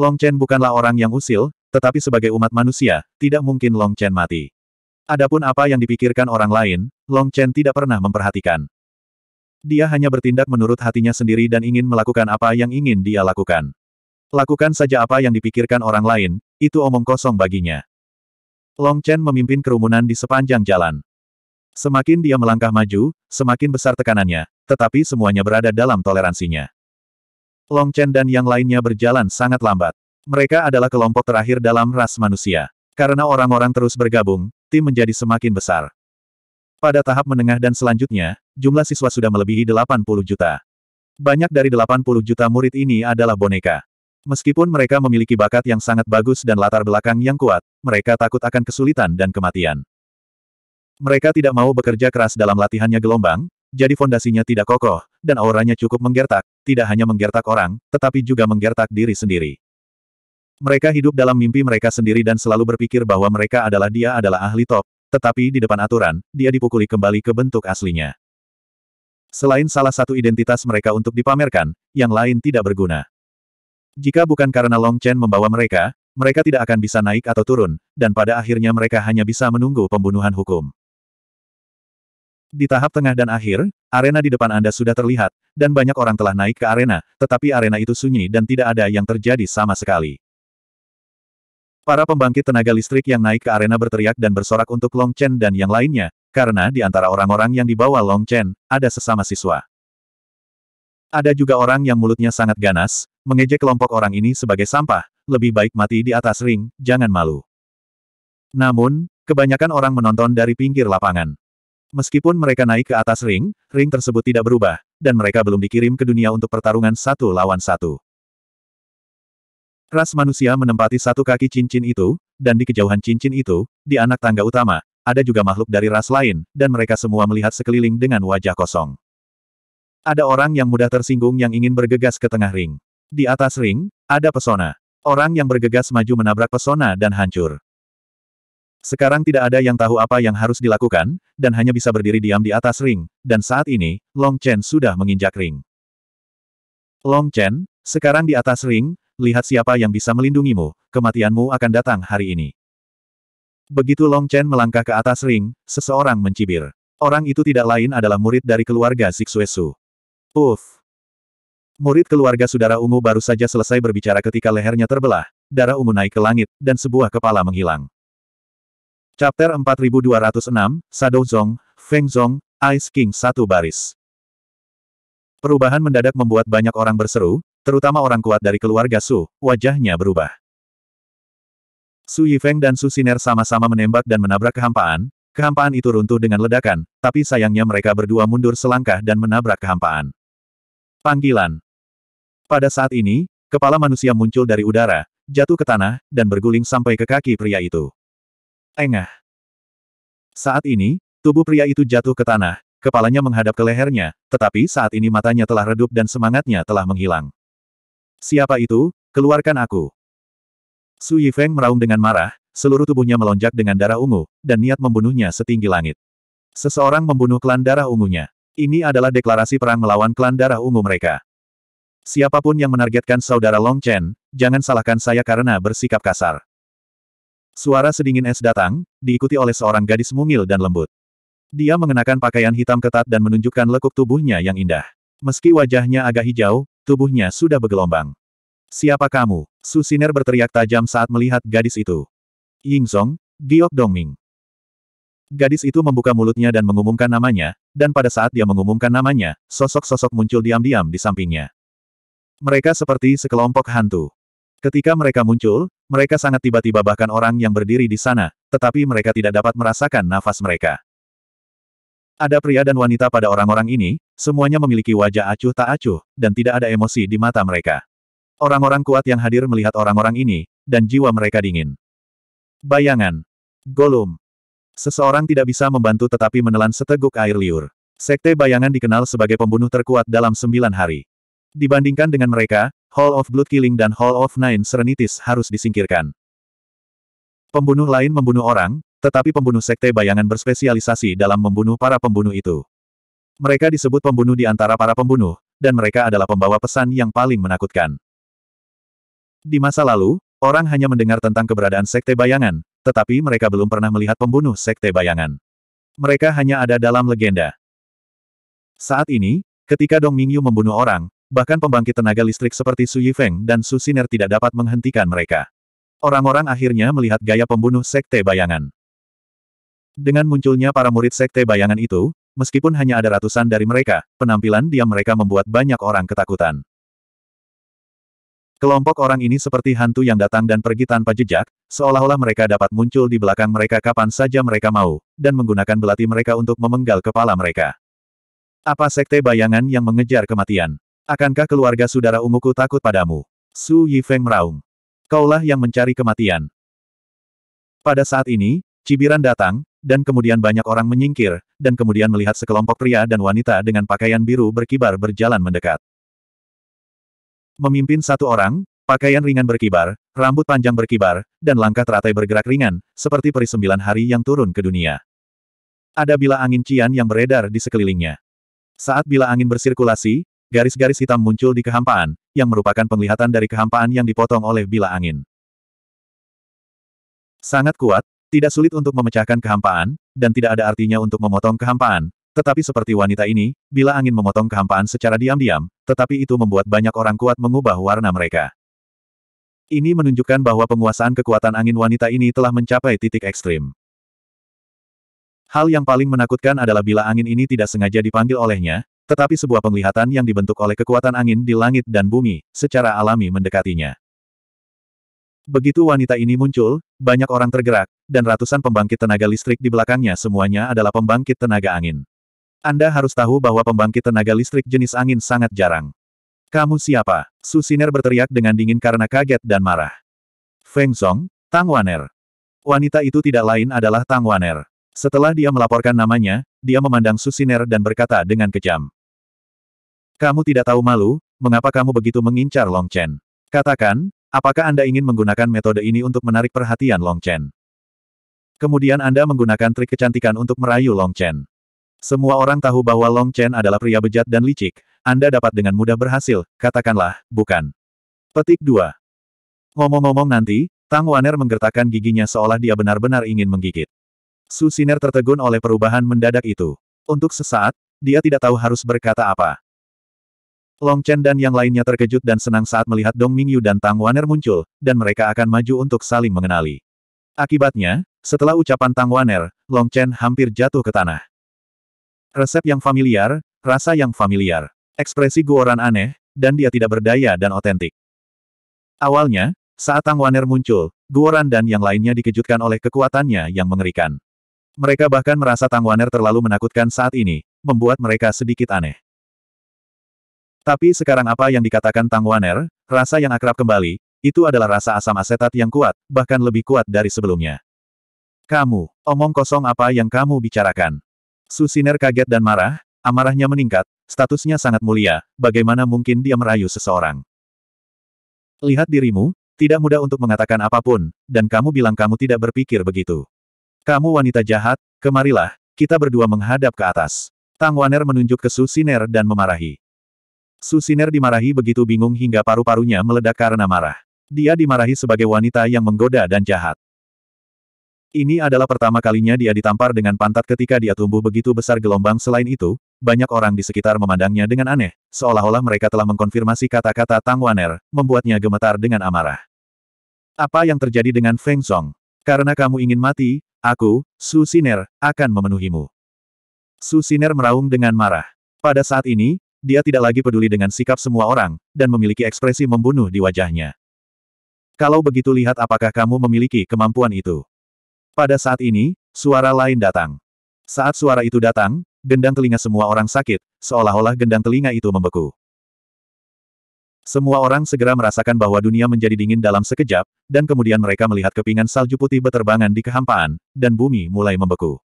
Long Chen bukanlah orang yang usil, tetapi sebagai umat manusia, tidak mungkin Long Chen mati. Adapun apa yang dipikirkan orang lain, Long Chen tidak pernah memperhatikan. Dia hanya bertindak menurut hatinya sendiri dan ingin melakukan apa yang ingin dia lakukan. Lakukan saja apa yang dipikirkan orang lain, itu omong kosong baginya. Long Chen memimpin kerumunan di sepanjang jalan. Semakin dia melangkah maju, semakin besar tekanannya, tetapi semuanya berada dalam toleransinya. Long Chen dan yang lainnya berjalan sangat lambat. Mereka adalah kelompok terakhir dalam ras manusia. Karena orang-orang terus bergabung, tim menjadi semakin besar. Pada tahap menengah dan selanjutnya, jumlah siswa sudah melebihi 80 juta. Banyak dari 80 juta murid ini adalah boneka. Meskipun mereka memiliki bakat yang sangat bagus dan latar belakang yang kuat, mereka takut akan kesulitan dan kematian. Mereka tidak mau bekerja keras dalam latihannya gelombang, jadi fondasinya tidak kokoh, dan auranya cukup menggertak, tidak hanya menggertak orang, tetapi juga menggertak diri sendiri. Mereka hidup dalam mimpi mereka sendiri dan selalu berpikir bahwa mereka adalah dia adalah ahli top, tetapi di depan aturan, dia dipukuli kembali ke bentuk aslinya. Selain salah satu identitas mereka untuk dipamerkan, yang lain tidak berguna. Jika bukan karena Long Chen membawa mereka, mereka tidak akan bisa naik atau turun, dan pada akhirnya mereka hanya bisa menunggu pembunuhan hukum. Di tahap tengah dan akhir, arena di depan Anda sudah terlihat, dan banyak orang telah naik ke arena, tetapi arena itu sunyi dan tidak ada yang terjadi sama sekali. Para pembangkit tenaga listrik yang naik ke arena berteriak dan bersorak untuk Long Chen dan yang lainnya, karena di antara orang-orang yang dibawa Long Chen, ada sesama siswa. Ada juga orang yang mulutnya sangat ganas, mengejek kelompok orang ini sebagai sampah, lebih baik mati di atas ring, jangan malu. Namun, kebanyakan orang menonton dari pinggir lapangan. Meskipun mereka naik ke atas ring, ring tersebut tidak berubah, dan mereka belum dikirim ke dunia untuk pertarungan satu lawan satu. Ras manusia menempati satu kaki cincin itu, dan di kejauhan cincin itu, di anak tangga utama, ada juga makhluk dari ras lain, dan mereka semua melihat sekeliling dengan wajah kosong. Ada orang yang mudah tersinggung yang ingin bergegas ke tengah ring. Di atas ring, ada pesona. Orang yang bergegas maju menabrak pesona dan hancur. Sekarang tidak ada yang tahu apa yang harus dilakukan, dan hanya bisa berdiri diam di atas ring, dan saat ini, Long Chen sudah menginjak ring. Long Chen, sekarang di atas ring, lihat siapa yang bisa melindungimu, kematianmu akan datang hari ini. Begitu Long Chen melangkah ke atas ring, seseorang mencibir. Orang itu tidak lain adalah murid dari keluarga Zixuesu. Uff. Murid keluarga saudara ungu baru saja selesai berbicara ketika lehernya terbelah, darah ungu naik ke langit, dan sebuah kepala menghilang. Chapter 4206, Shadow Zong, Feng Zong, Ice King satu baris. Perubahan mendadak membuat banyak orang berseru, terutama orang kuat dari keluarga Su, wajahnya berubah. Su Yifeng dan Su Siner sama-sama menembak dan menabrak kehampaan, kehampaan itu runtuh dengan ledakan, tapi sayangnya mereka berdua mundur selangkah dan menabrak kehampaan. Panggilan Pada saat ini, kepala manusia muncul dari udara, jatuh ke tanah, dan berguling sampai ke kaki pria itu. Engah. Saat ini, tubuh pria itu jatuh ke tanah, kepalanya menghadap ke lehernya, tetapi saat ini matanya telah redup dan semangatnya telah menghilang. Siapa itu? Keluarkan aku. Su Yifeng meraung dengan marah, seluruh tubuhnya melonjak dengan darah ungu, dan niat membunuhnya setinggi langit. Seseorang membunuh klan darah ungunya. Ini adalah deklarasi perang melawan klan darah ungu mereka. Siapapun yang menargetkan saudara Long Chen, jangan salahkan saya karena bersikap kasar. Suara sedingin es datang, diikuti oleh seorang gadis mungil dan lembut. Dia mengenakan pakaian hitam ketat dan menunjukkan lekuk tubuhnya yang indah. Meski wajahnya agak hijau, tubuhnya sudah bergelombang. Siapa kamu? Susiner berteriak tajam saat melihat gadis itu. Yingzong, Giok Dongming. Gadis itu membuka mulutnya dan mengumumkan namanya, dan pada saat dia mengumumkan namanya, sosok-sosok muncul diam-diam di sampingnya. Mereka seperti sekelompok hantu. Ketika mereka muncul, mereka sangat tiba-tiba bahkan orang yang berdiri di sana, tetapi mereka tidak dapat merasakan nafas mereka. Ada pria dan wanita pada orang-orang ini, semuanya memiliki wajah acuh tak acuh, dan tidak ada emosi di mata mereka. Orang-orang kuat yang hadir melihat orang-orang ini, dan jiwa mereka dingin. Bayangan. Golum. Seseorang tidak bisa membantu tetapi menelan seteguk air liur. Sekte bayangan dikenal sebagai pembunuh terkuat dalam sembilan hari. Dibandingkan dengan mereka, Hall of Blood Killing dan Hall of Nine Serenitis harus disingkirkan. Pembunuh lain membunuh orang, tetapi pembunuh sekte bayangan berspesialisasi dalam membunuh para pembunuh itu. Mereka disebut pembunuh di antara para pembunuh, dan mereka adalah pembawa pesan yang paling menakutkan. Di masa lalu, orang hanya mendengar tentang keberadaan sekte bayangan, tetapi mereka belum pernah melihat pembunuh sekte bayangan. Mereka hanya ada dalam legenda. Saat ini, ketika Dong Mingyu membunuh orang, bahkan pembangkit tenaga listrik seperti Su Yifeng dan Su Siner tidak dapat menghentikan mereka. Orang-orang akhirnya melihat gaya pembunuh sekte bayangan. Dengan munculnya para murid sekte bayangan itu, meskipun hanya ada ratusan dari mereka, penampilan diam mereka membuat banyak orang ketakutan. Kelompok orang ini seperti hantu yang datang dan pergi tanpa jejak, seolah-olah mereka dapat muncul di belakang mereka kapan saja mereka mau, dan menggunakan belati mereka untuk memenggal kepala mereka. Apa sekte bayangan yang mengejar kematian? Akankah keluarga saudara unguku takut padamu? Su Yifeng meraung. Kaulah yang mencari kematian. Pada saat ini, cibiran datang, dan kemudian banyak orang menyingkir, dan kemudian melihat sekelompok pria dan wanita dengan pakaian biru berkibar berjalan mendekat. Memimpin satu orang, pakaian ringan berkibar, rambut panjang berkibar, dan langkah teratai bergerak ringan, seperti peri sembilan hari yang turun ke dunia. Ada bila angin cian yang beredar di sekelilingnya. Saat bila angin bersirkulasi, garis-garis hitam muncul di kehampaan, yang merupakan penglihatan dari kehampaan yang dipotong oleh bila angin. Sangat kuat, tidak sulit untuk memecahkan kehampaan, dan tidak ada artinya untuk memotong kehampaan. Tetapi seperti wanita ini, bila angin memotong kehampaan secara diam-diam, tetapi itu membuat banyak orang kuat mengubah warna mereka. Ini menunjukkan bahwa penguasaan kekuatan angin wanita ini telah mencapai titik ekstrim. Hal yang paling menakutkan adalah bila angin ini tidak sengaja dipanggil olehnya, tetapi sebuah penglihatan yang dibentuk oleh kekuatan angin di langit dan bumi, secara alami mendekatinya. Begitu wanita ini muncul, banyak orang tergerak, dan ratusan pembangkit tenaga listrik di belakangnya semuanya adalah pembangkit tenaga angin. Anda harus tahu bahwa pembangkit tenaga listrik jenis angin sangat jarang. Kamu siapa? Susiner berteriak dengan dingin karena kaget dan marah. Feng Song, Tang Waner. Wanita itu tidak lain adalah Tang Waner. Setelah dia melaporkan namanya, dia memandang Susiner dan berkata dengan kejam. Kamu tidak tahu malu, mengapa kamu begitu mengincar Long Chen? Katakan, Apakah Anda ingin menggunakan metode ini untuk menarik perhatian Long Chen? Kemudian Anda menggunakan trik kecantikan untuk merayu Long Chen. Semua orang tahu bahwa Long Chen adalah pria bejat dan licik. Anda dapat dengan mudah berhasil, katakanlah, bukan. Petik 2. Ngomong-ngomong nanti, Tang Waner menggertakkan giginya seolah dia benar-benar ingin menggigit. Siner tertegun oleh perubahan mendadak itu. Untuk sesaat, dia tidak tahu harus berkata apa. Long Chen dan yang lainnya terkejut dan senang saat melihat Dong Mingyu dan Tang Waner muncul, dan mereka akan maju untuk saling mengenali. Akibatnya, setelah ucapan Tang Waner, Long Chen hampir jatuh ke tanah. Resep yang familiar, rasa yang familiar, ekspresi guoran aneh, dan dia tidak berdaya dan otentik. Awalnya, saat Tang Waner muncul, guoran dan yang lainnya dikejutkan oleh kekuatannya yang mengerikan. Mereka bahkan merasa Tang Waner terlalu menakutkan saat ini, membuat mereka sedikit aneh. Tapi sekarang apa yang dikatakan Tang Waner, rasa yang akrab kembali, itu adalah rasa asam asetat yang kuat, bahkan lebih kuat dari sebelumnya. Kamu, omong kosong apa yang kamu bicarakan? Susiner kaget dan marah, amarahnya meningkat, statusnya sangat mulia, bagaimana mungkin dia merayu seseorang? Lihat dirimu, tidak mudah untuk mengatakan apapun, dan kamu bilang kamu tidak berpikir begitu. Kamu wanita jahat, kemarilah, kita berdua menghadap ke atas. Tang Waner menunjuk ke Susiner dan memarahi. Susiner dimarahi begitu bingung hingga paru-parunya meledak karena marah. Dia dimarahi sebagai wanita yang menggoda dan jahat. Ini adalah pertama kalinya dia ditampar dengan pantat ketika dia tumbuh begitu besar gelombang selain itu, banyak orang di sekitar memandangnya dengan aneh, seolah-olah mereka telah mengkonfirmasi kata-kata Tang Waner, membuatnya gemetar dengan amarah. Apa yang terjadi dengan Feng Song? Karena kamu ingin mati, aku, Su Siner, akan memenuhimu. Su Siner meraung dengan marah. Pada saat ini, dia tidak lagi peduli dengan sikap semua orang, dan memiliki ekspresi membunuh di wajahnya. Kalau begitu lihat apakah kamu memiliki kemampuan itu. Pada saat ini, suara lain datang. Saat suara itu datang, gendang telinga semua orang sakit, seolah-olah gendang telinga itu membeku. Semua orang segera merasakan bahwa dunia menjadi dingin dalam sekejap, dan kemudian mereka melihat kepingan salju putih berterbangan di kehampaan, dan bumi mulai membeku.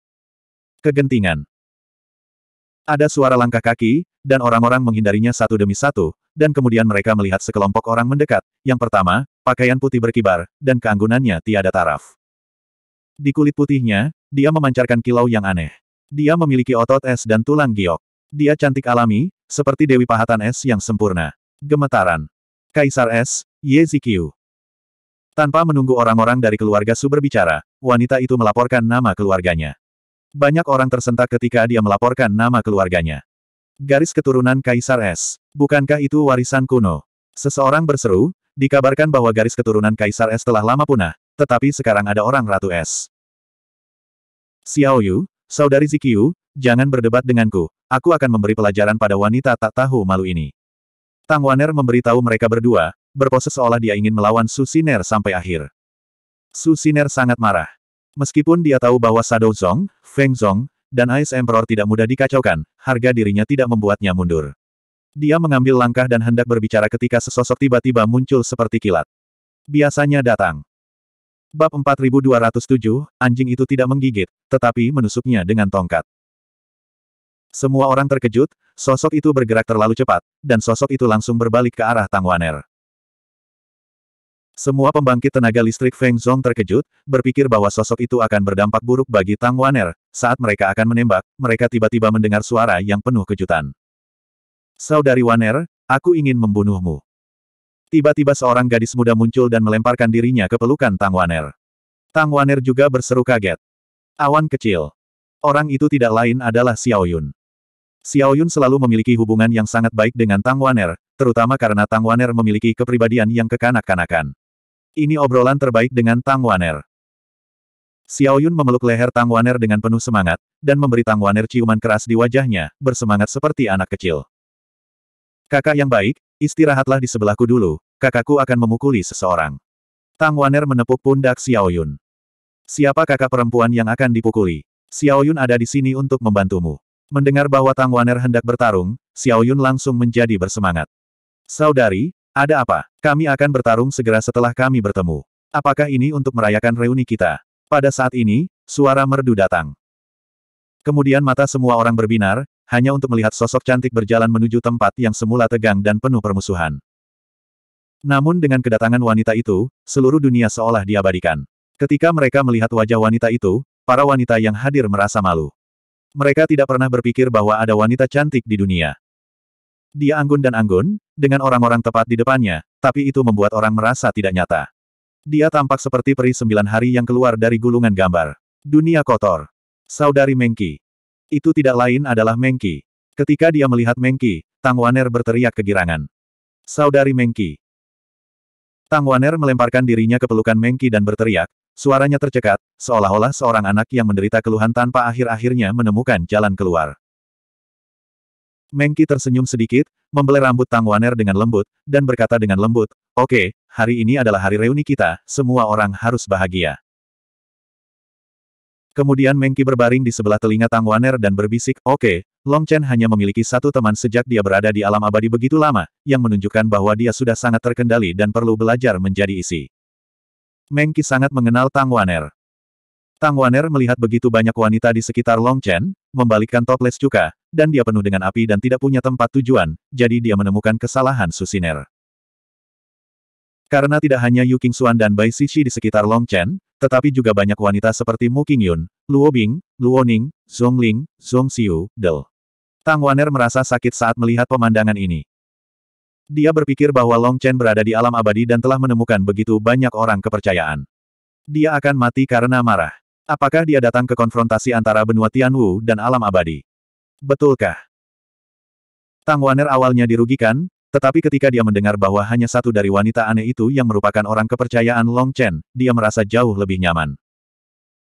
Kegentingan. Ada suara langkah kaki, dan orang-orang menghindarinya satu demi satu, dan kemudian mereka melihat sekelompok orang mendekat. Yang pertama, pakaian putih berkibar, dan keanggunannya tiada taraf. Di kulit putihnya, dia memancarkan kilau yang aneh. Dia memiliki otot es dan tulang giok. Dia cantik alami, seperti Dewi Pahatan Es yang sempurna. Gemetaran. Kaisar Es, Yezikiu. Tanpa menunggu orang-orang dari keluarga Su berbicara, wanita itu melaporkan nama keluarganya. Banyak orang tersentak ketika dia melaporkan nama keluarganya. Garis keturunan Kaisar S. Bukankah itu warisan kuno? Seseorang berseru, dikabarkan bahwa garis keturunan Kaisar S telah lama punah, tetapi sekarang ada orang Ratu S. Xiaoyu, Saudari Zikyu, jangan berdebat denganku, aku akan memberi pelajaran pada wanita tak tahu malu ini. Tang Waner memberitahu mereka berdua, berpose seolah dia ingin melawan Susiner sampai akhir. Susiner sangat marah. Meskipun dia tahu bahwa Shadow Zong, Feng Zong, dan Ice Emperor tidak mudah dikacaukan, harga dirinya tidak membuatnya mundur. Dia mengambil langkah dan hendak berbicara ketika sesosok tiba-tiba muncul seperti kilat. Biasanya datang. Bab 4207, anjing itu tidak menggigit, tetapi menusuknya dengan tongkat. Semua orang terkejut, sosok itu bergerak terlalu cepat, dan sosok itu langsung berbalik ke arah Tang Waner. Semua pembangkit tenaga listrik Feng Zhong terkejut, berpikir bahwa sosok itu akan berdampak buruk bagi Tang Waner. Saat mereka akan menembak, mereka tiba-tiba mendengar suara yang penuh kejutan. Saudari Waner, aku ingin membunuhmu. Tiba-tiba seorang gadis muda muncul dan melemparkan dirinya ke pelukan Tang Waner. Tang Waner juga berseru kaget. Awan kecil. Orang itu tidak lain adalah Xiao Yun. Xiao Yun selalu memiliki hubungan yang sangat baik dengan Tang Waner, terutama karena Tang Waner memiliki kepribadian yang kekanak-kanakan. Ini obrolan terbaik dengan Tang Waner. Xiao Yun memeluk leher Tang Waner dengan penuh semangat, dan memberi Tang Waner ciuman keras di wajahnya, bersemangat seperti anak kecil. Kakak yang baik, istirahatlah di sebelahku dulu, kakakku akan memukuli seseorang. Tang Waner menepuk pundak Xiao Yun. Siapa kakak perempuan yang akan dipukuli? Xiao Yun ada di sini untuk membantumu. Mendengar bahwa Tang Waner hendak bertarung, Xiao Yun langsung menjadi bersemangat. Saudari, ada apa? Kami akan bertarung segera setelah kami bertemu. Apakah ini untuk merayakan reuni kita? Pada saat ini, suara merdu datang. Kemudian mata semua orang berbinar, hanya untuk melihat sosok cantik berjalan menuju tempat yang semula tegang dan penuh permusuhan. Namun dengan kedatangan wanita itu, seluruh dunia seolah diabadikan. Ketika mereka melihat wajah wanita itu, para wanita yang hadir merasa malu. Mereka tidak pernah berpikir bahwa ada wanita cantik di dunia. Dia anggun dan anggun, dengan orang-orang tepat di depannya, tapi itu membuat orang merasa tidak nyata. Dia tampak seperti peri sembilan hari yang keluar dari gulungan gambar. Dunia kotor. Saudari Mengki. Itu tidak lain adalah Mengki. Ketika dia melihat Mengki, Tang Waner berteriak kegirangan. Saudari Mengki. Tang Waner melemparkan dirinya ke pelukan Mengki dan berteriak, Suaranya tercekat, seolah-olah seorang anak yang menderita keluhan tanpa akhir-akhirnya menemukan jalan keluar. Mengki tersenyum sedikit, membelai rambut Tang Waner dengan lembut, dan berkata dengan lembut, Oke, okay, hari ini adalah hari reuni kita, semua orang harus bahagia. Kemudian Mengki berbaring di sebelah telinga Tang Waner dan berbisik, Oke, okay, Long Chen hanya memiliki satu teman sejak dia berada di alam abadi begitu lama, yang menunjukkan bahwa dia sudah sangat terkendali dan perlu belajar menjadi isi. Mengki sangat mengenal Tang Waner. Tang Waner melihat begitu banyak wanita di sekitar Long Chen, membalikkan toples cuka, dan dia penuh dengan api dan tidak punya tempat tujuan, jadi dia menemukan kesalahan Susiner. Karena tidak hanya Yu King Xuan dan Bai Shishi di sekitar Long Chen, tetapi juga banyak wanita seperti Mu Yun, Luo Bing, Luo Ning, Zhong Ling, Zhong Xiu, Del. Tang Waner merasa sakit saat melihat pemandangan ini. Dia berpikir bahwa Long Chen berada di alam abadi dan telah menemukan begitu banyak orang kepercayaan. Dia akan mati karena marah. Apakah dia datang ke konfrontasi antara benua Tianwu dan alam abadi? Betulkah? Tang Waner awalnya dirugikan, tetapi ketika dia mendengar bahwa hanya satu dari wanita aneh itu yang merupakan orang kepercayaan Long Chen, dia merasa jauh lebih nyaman.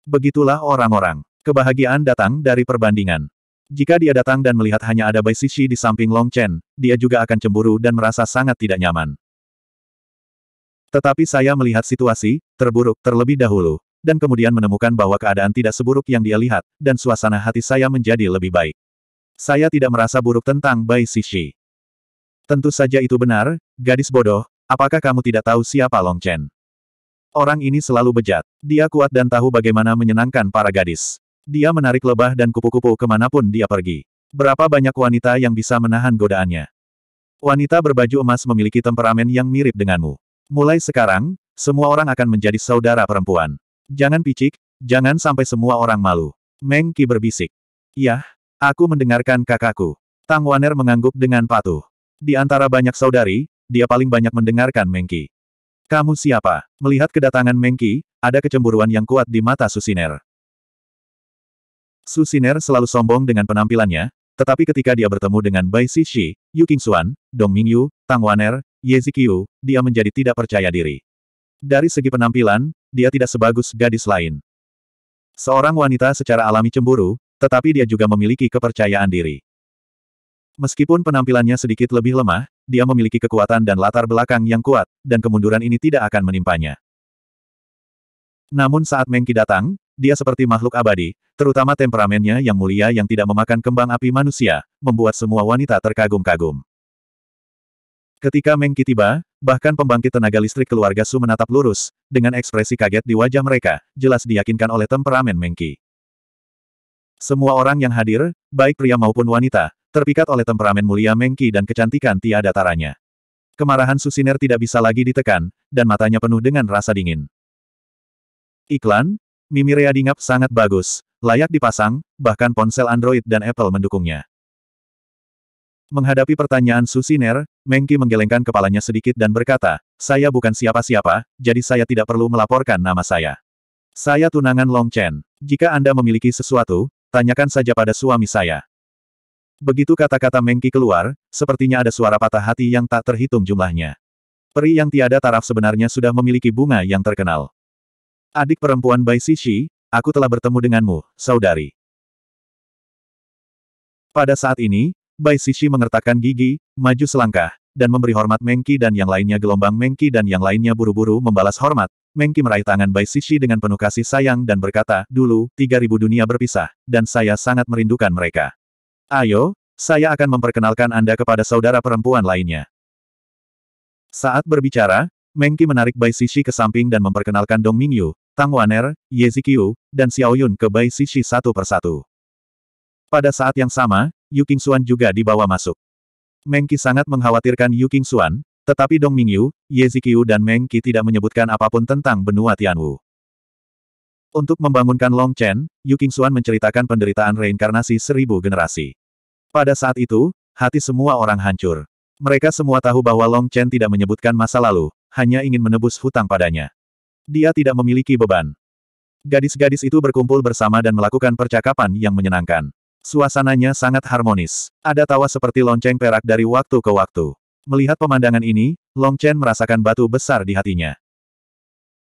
Begitulah orang-orang. Kebahagiaan datang dari perbandingan. Jika dia datang dan melihat hanya ada Bai Sisi di samping Long Chen, dia juga akan cemburu dan merasa sangat tidak nyaman. Tetapi saya melihat situasi, terburuk terlebih dahulu dan kemudian menemukan bahwa keadaan tidak seburuk yang dia lihat, dan suasana hati saya menjadi lebih baik. Saya tidak merasa buruk tentang Bai Xixi. Tentu saja itu benar, gadis bodoh, apakah kamu tidak tahu siapa Long Chen? Orang ini selalu bejat. Dia kuat dan tahu bagaimana menyenangkan para gadis. Dia menarik lebah dan kupu-kupu kemanapun dia pergi. Berapa banyak wanita yang bisa menahan godaannya? Wanita berbaju emas memiliki temperamen yang mirip denganmu. Mulai sekarang, semua orang akan menjadi saudara perempuan. Jangan picik, jangan sampai semua orang malu. Meng Qi berbisik. Yah, aku mendengarkan kakakku. Tang Waner mengangguk dengan patuh. Di antara banyak saudari, dia paling banyak mendengarkan Meng Qi. Kamu siapa? Melihat kedatangan Meng Qi, ada kecemburuan yang kuat di mata Susiner. Susiner selalu sombong dengan penampilannya, tetapi ketika dia bertemu dengan Bai Shishi, Yu Qingxuan, Dong Mingyu, Tang Waner, Ye Zikyu, dia menjadi tidak percaya diri. Dari segi penampilan, dia tidak sebagus gadis lain. Seorang wanita secara alami cemburu, tetapi dia juga memiliki kepercayaan diri. Meskipun penampilannya sedikit lebih lemah, dia memiliki kekuatan dan latar belakang yang kuat, dan kemunduran ini tidak akan menimpanya. Namun saat Mengki datang, dia seperti makhluk abadi, terutama temperamennya yang mulia yang tidak memakan kembang api manusia, membuat semua wanita terkagum-kagum. Ketika Mengki tiba, bahkan pembangkit tenaga listrik keluarga Su menatap lurus, dengan ekspresi kaget di wajah mereka, jelas diyakinkan oleh temperamen Mengki. Semua orang yang hadir, baik pria maupun wanita, terpikat oleh temperamen mulia Mengki dan kecantikan tiada taranya. Kemarahan Susiner tidak bisa lagi ditekan, dan matanya penuh dengan rasa dingin. Iklan, Mimi Rea dingap sangat bagus, layak dipasang, bahkan ponsel Android dan Apple mendukungnya. Menghadapi pertanyaan Susiner, Mengki menggelengkan kepalanya sedikit dan berkata, saya bukan siapa-siapa, jadi saya tidak perlu melaporkan nama saya. Saya tunangan Long Chen. Jika Anda memiliki sesuatu, tanyakan saja pada suami saya. Begitu kata-kata Mengki keluar, sepertinya ada suara patah hati yang tak terhitung jumlahnya. Peri yang tiada taraf sebenarnya sudah memiliki bunga yang terkenal. Adik perempuan Bai Sishi, aku telah bertemu denganmu, saudari. Pada saat ini, Bai Sishi mengertakkan gigi, maju selangkah, dan memberi hormat Mengki dan yang lainnya gelombang Mengki dan yang lainnya buru-buru membalas hormat. Mengki meraih tangan Bai Sishi dengan penuh kasih sayang dan berkata, dulu, 3000 dunia berpisah, dan saya sangat merindukan mereka. Ayo, saya akan memperkenalkan Anda kepada saudara perempuan lainnya. Saat berbicara, Mengki menarik Bai Sishi ke samping dan memperkenalkan Dong Mingyu, Tang Waner, Ye Zikyu, dan Xiao Yun ke Bai Sishi satu persatu. Pada saat yang sama, Yu King juga dibawa masuk. Mengki sangat mengkhawatirkan Yu King tetapi Dong Mingyu, Ye Zikyu dan Mengki tidak menyebutkan apapun tentang benua Tianwu. Untuk membangunkan Long Chen, Yu King menceritakan penderitaan reinkarnasi seribu generasi. Pada saat itu, hati semua orang hancur. Mereka semua tahu bahwa Long Chen tidak menyebutkan masa lalu, hanya ingin menebus hutang padanya. Dia tidak memiliki beban. Gadis-gadis itu berkumpul bersama dan melakukan percakapan yang menyenangkan. Suasananya sangat harmonis. Ada tawa seperti lonceng perak dari waktu ke waktu. Melihat pemandangan ini, Long Chen merasakan batu besar di hatinya.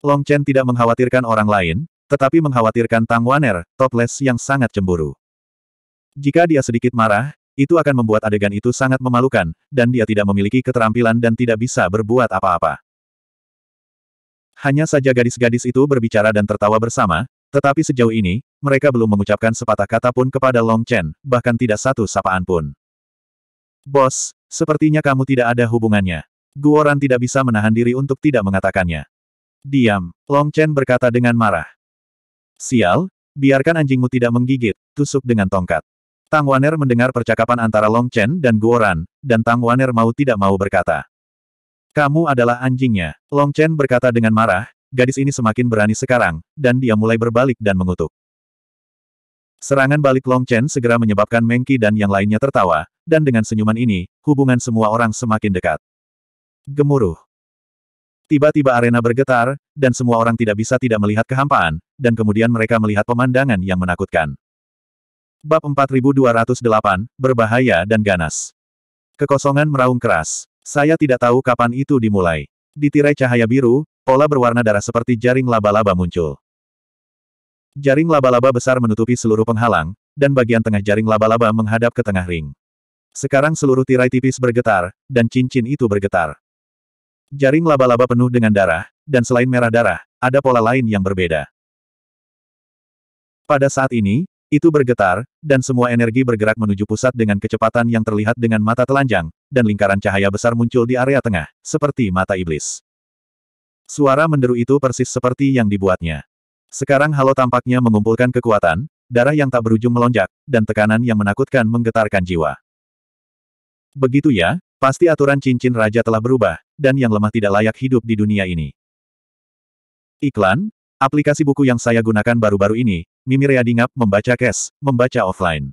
Long Chen tidak mengkhawatirkan orang lain, tetapi mengkhawatirkan Tang Waner, Topless yang sangat cemburu. Jika dia sedikit marah, itu akan membuat adegan itu sangat memalukan, dan dia tidak memiliki keterampilan dan tidak bisa berbuat apa-apa. Hanya saja gadis-gadis itu berbicara dan tertawa bersama, tetapi sejauh ini, mereka belum mengucapkan sepatah kata pun kepada Long Chen, bahkan tidak satu sapaan pun. Bos, sepertinya kamu tidak ada hubungannya. Guoran tidak bisa menahan diri untuk tidak mengatakannya. Diam, Long Chen berkata dengan marah. Sial, biarkan anjingmu tidak menggigit, tusuk dengan tongkat. Tang Waner mendengar percakapan antara Long Chen dan Guoran, dan Tang Waner mau tidak mau berkata. Kamu adalah anjingnya, Long Chen berkata dengan marah, gadis ini semakin berani sekarang, dan dia mulai berbalik dan mengutuk. Serangan balik Long Chen segera menyebabkan Mengki dan yang lainnya tertawa, dan dengan senyuman ini, hubungan semua orang semakin dekat. Gemuruh. Tiba-tiba arena bergetar, dan semua orang tidak bisa tidak melihat kehampaan, dan kemudian mereka melihat pemandangan yang menakutkan. Bab 4208, Berbahaya dan Ganas. Kekosongan meraung keras. Saya tidak tahu kapan itu dimulai. Di tirai cahaya biru, Pola berwarna darah seperti jaring laba-laba muncul. Jaring laba-laba besar menutupi seluruh penghalang, dan bagian tengah jaring laba-laba menghadap ke tengah ring. Sekarang seluruh tirai tipis bergetar, dan cincin itu bergetar. Jaring laba-laba penuh dengan darah, dan selain merah darah, ada pola lain yang berbeda. Pada saat ini, itu bergetar, dan semua energi bergerak menuju pusat dengan kecepatan yang terlihat dengan mata telanjang, dan lingkaran cahaya besar muncul di area tengah, seperti mata iblis. Suara menderu itu persis seperti yang dibuatnya. Sekarang Halo tampaknya mengumpulkan kekuatan, darah yang tak berujung melonjak, dan tekanan yang menakutkan menggetarkan jiwa. Begitu ya, pasti aturan cincin raja telah berubah, dan yang lemah tidak layak hidup di dunia ini. Iklan, aplikasi buku yang saya gunakan baru-baru ini, Mimi Riyadi membaca cash, membaca offline.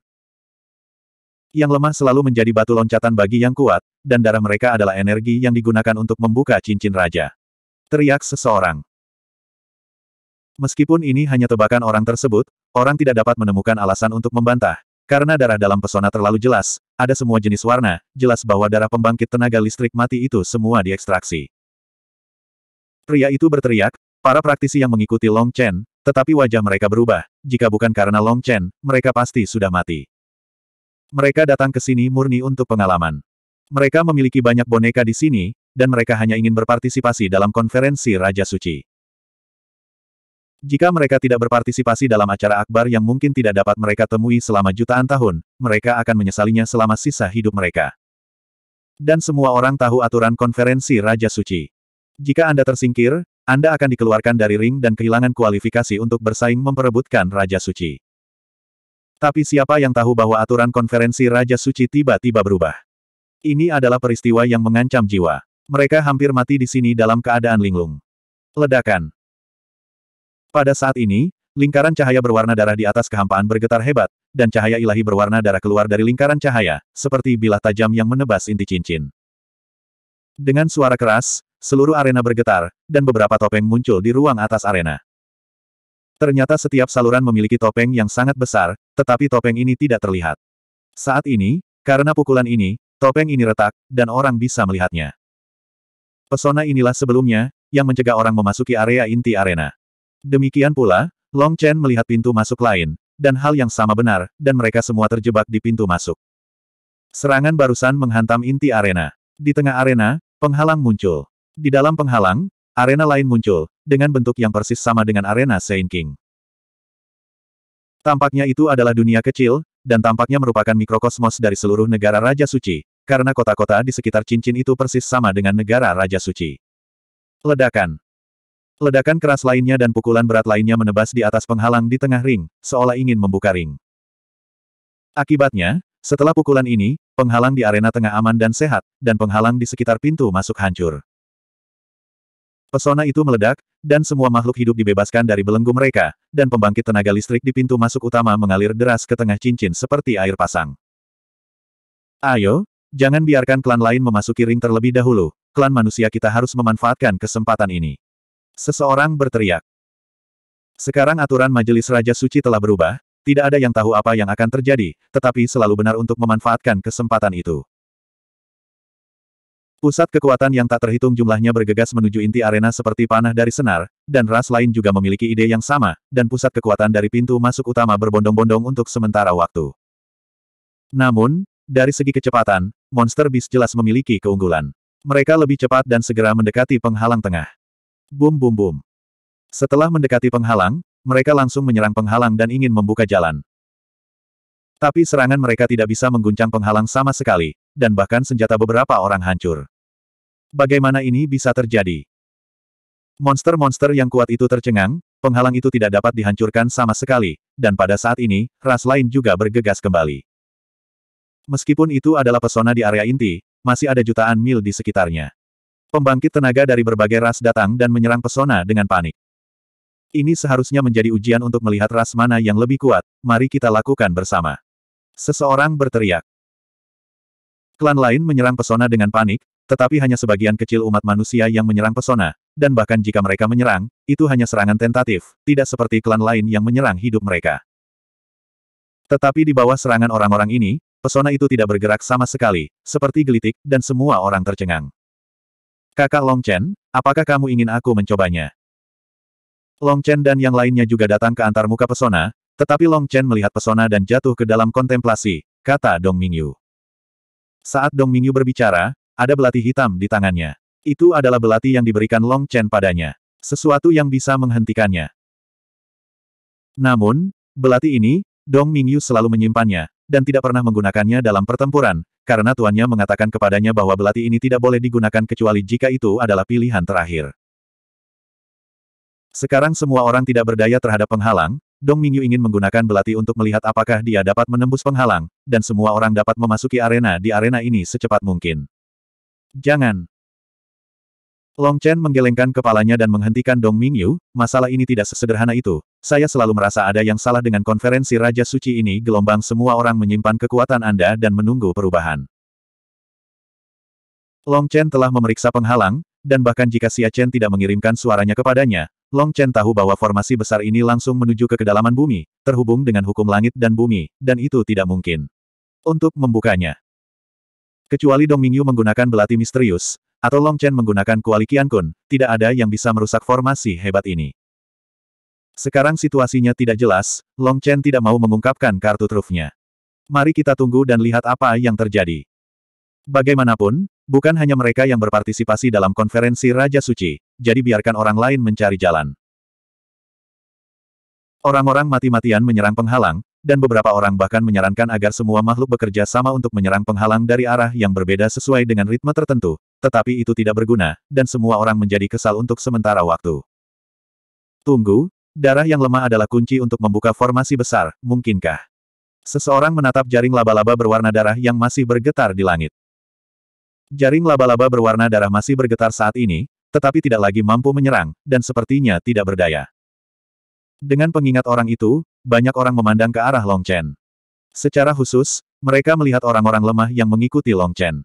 Yang lemah selalu menjadi batu loncatan bagi yang kuat, dan darah mereka adalah energi yang digunakan untuk membuka cincin raja. Teriak seseorang. Meskipun ini hanya tebakan orang tersebut, orang tidak dapat menemukan alasan untuk membantah. Karena darah dalam pesona terlalu jelas, ada semua jenis warna, jelas bahwa darah pembangkit tenaga listrik mati itu semua diekstraksi. Pria itu berteriak, para praktisi yang mengikuti Long Chen, tetapi wajah mereka berubah, jika bukan karena Long Chen, mereka pasti sudah mati. Mereka datang ke sini murni untuk pengalaman. Mereka memiliki banyak boneka di sini, dan mereka hanya ingin berpartisipasi dalam konferensi Raja Suci. Jika mereka tidak berpartisipasi dalam acara akbar yang mungkin tidak dapat mereka temui selama jutaan tahun, mereka akan menyesalinya selama sisa hidup mereka. Dan semua orang tahu aturan konferensi Raja Suci. Jika Anda tersingkir, Anda akan dikeluarkan dari ring dan kehilangan kualifikasi untuk bersaing memperebutkan Raja Suci. Tapi siapa yang tahu bahwa aturan konferensi Raja Suci tiba-tiba berubah? Ini adalah peristiwa yang mengancam jiwa. Mereka hampir mati di sini dalam keadaan linglung. Ledakan. Pada saat ini, lingkaran cahaya berwarna darah di atas kehampaan bergetar hebat, dan cahaya ilahi berwarna darah keluar dari lingkaran cahaya, seperti bilah tajam yang menebas inti cincin. Dengan suara keras, seluruh arena bergetar, dan beberapa topeng muncul di ruang atas arena. Ternyata setiap saluran memiliki topeng yang sangat besar, tetapi topeng ini tidak terlihat. Saat ini, karena pukulan ini, topeng ini retak, dan orang bisa melihatnya. Pesona inilah sebelumnya, yang mencegah orang memasuki area inti arena. Demikian pula, Long Chen melihat pintu masuk lain, dan hal yang sama benar, dan mereka semua terjebak di pintu masuk. Serangan barusan menghantam inti arena. Di tengah arena, penghalang muncul. Di dalam penghalang, arena lain muncul, dengan bentuk yang persis sama dengan arena Saint King. Tampaknya itu adalah dunia kecil, dan tampaknya merupakan mikrokosmos dari seluruh negara Raja Suci, karena kota-kota di sekitar cincin itu persis sama dengan negara Raja Suci. Ledakan Ledakan keras lainnya dan pukulan berat lainnya menebas di atas penghalang di tengah ring, seolah ingin membuka ring. Akibatnya, setelah pukulan ini, penghalang di arena tengah aman dan sehat, dan penghalang di sekitar pintu masuk hancur. Pesona itu meledak, dan semua makhluk hidup dibebaskan dari belenggu mereka, dan pembangkit tenaga listrik di pintu masuk utama mengalir deras ke tengah cincin seperti air pasang. Ayo, Jangan biarkan klan lain memasuki ring terlebih dahulu, klan manusia kita harus memanfaatkan kesempatan ini. Seseorang berteriak. Sekarang aturan Majelis Raja Suci telah berubah, tidak ada yang tahu apa yang akan terjadi, tetapi selalu benar untuk memanfaatkan kesempatan itu. Pusat kekuatan yang tak terhitung jumlahnya bergegas menuju inti arena seperti panah dari senar, dan ras lain juga memiliki ide yang sama, dan pusat kekuatan dari pintu masuk utama berbondong-bondong untuk sementara waktu. Namun, dari segi kecepatan, monster bis jelas memiliki keunggulan. Mereka lebih cepat dan segera mendekati penghalang tengah. Bum bum bum. Setelah mendekati penghalang, mereka langsung menyerang penghalang dan ingin membuka jalan. Tapi serangan mereka tidak bisa mengguncang penghalang sama sekali, dan bahkan senjata beberapa orang hancur. Bagaimana ini bisa terjadi? Monster-monster yang kuat itu tercengang, penghalang itu tidak dapat dihancurkan sama sekali, dan pada saat ini, ras lain juga bergegas kembali. Meskipun itu adalah pesona di area inti, masih ada jutaan mil di sekitarnya. Pembangkit tenaga dari berbagai ras datang dan menyerang pesona dengan panik. Ini seharusnya menjadi ujian untuk melihat ras mana yang lebih kuat, mari kita lakukan bersama. Seseorang berteriak. Klan lain menyerang pesona dengan panik, tetapi hanya sebagian kecil umat manusia yang menyerang pesona, dan bahkan jika mereka menyerang, itu hanya serangan tentatif, tidak seperti klan lain yang menyerang hidup mereka. Tetapi di bawah serangan orang-orang ini, pesona itu tidak bergerak sama sekali, seperti gelitik, dan semua orang tercengang. Kakak Long Chen, apakah kamu ingin aku mencobanya? Long Chen dan yang lainnya juga datang ke antar muka pesona, tetapi Long Chen melihat pesona dan jatuh ke dalam kontemplasi, kata Dong Mingyu. Saat Dong Mingyu berbicara, ada belati hitam di tangannya. Itu adalah belati yang diberikan Long Chen padanya. Sesuatu yang bisa menghentikannya. Namun, belati ini, Dong Mingyu selalu menyimpannya, dan tidak pernah menggunakannya dalam pertempuran, karena tuannya mengatakan kepadanya bahwa belati ini tidak boleh digunakan kecuali jika itu adalah pilihan terakhir. Sekarang semua orang tidak berdaya terhadap penghalang, Dong Mingyu ingin menggunakan belati untuk melihat apakah dia dapat menembus penghalang, dan semua orang dapat memasuki arena di arena ini secepat mungkin. Jangan. Long Chen menggelengkan kepalanya dan menghentikan Dong Mingyu, masalah ini tidak sesederhana itu. Saya selalu merasa ada yang salah dengan konferensi Raja Suci ini gelombang semua orang menyimpan kekuatan Anda dan menunggu perubahan. Long Chen telah memeriksa penghalang, dan bahkan jika Xia Chen tidak mengirimkan suaranya kepadanya, Long Chen tahu bahwa formasi besar ini langsung menuju ke kedalaman bumi, terhubung dengan hukum langit dan bumi, dan itu tidak mungkin. Untuk membukanya. Kecuali Dong Mingyu menggunakan belati misterius, atau Long Chen menggunakan kuali Qian Kun, tidak ada yang bisa merusak formasi hebat ini. Sekarang situasinya tidak jelas, Long Chen tidak mau mengungkapkan kartu trufnya. Mari kita tunggu dan lihat apa yang terjadi. Bagaimanapun, bukan hanya mereka yang berpartisipasi dalam konferensi Raja Suci, jadi biarkan orang lain mencari jalan. Orang-orang mati-matian menyerang penghalang, dan beberapa orang bahkan menyarankan agar semua makhluk bekerja sama untuk menyerang penghalang dari arah yang berbeda sesuai dengan ritme tertentu, tetapi itu tidak berguna, dan semua orang menjadi kesal untuk sementara waktu. Tunggu, darah yang lemah adalah kunci untuk membuka formasi besar, mungkinkah? Seseorang menatap jaring laba-laba berwarna darah yang masih bergetar di langit. Jaring laba-laba berwarna darah masih bergetar saat ini, tetapi tidak lagi mampu menyerang, dan sepertinya tidak berdaya. Dengan pengingat orang itu, banyak orang memandang ke arah Long Chen. Secara khusus, mereka melihat orang-orang lemah yang mengikuti Long Chen.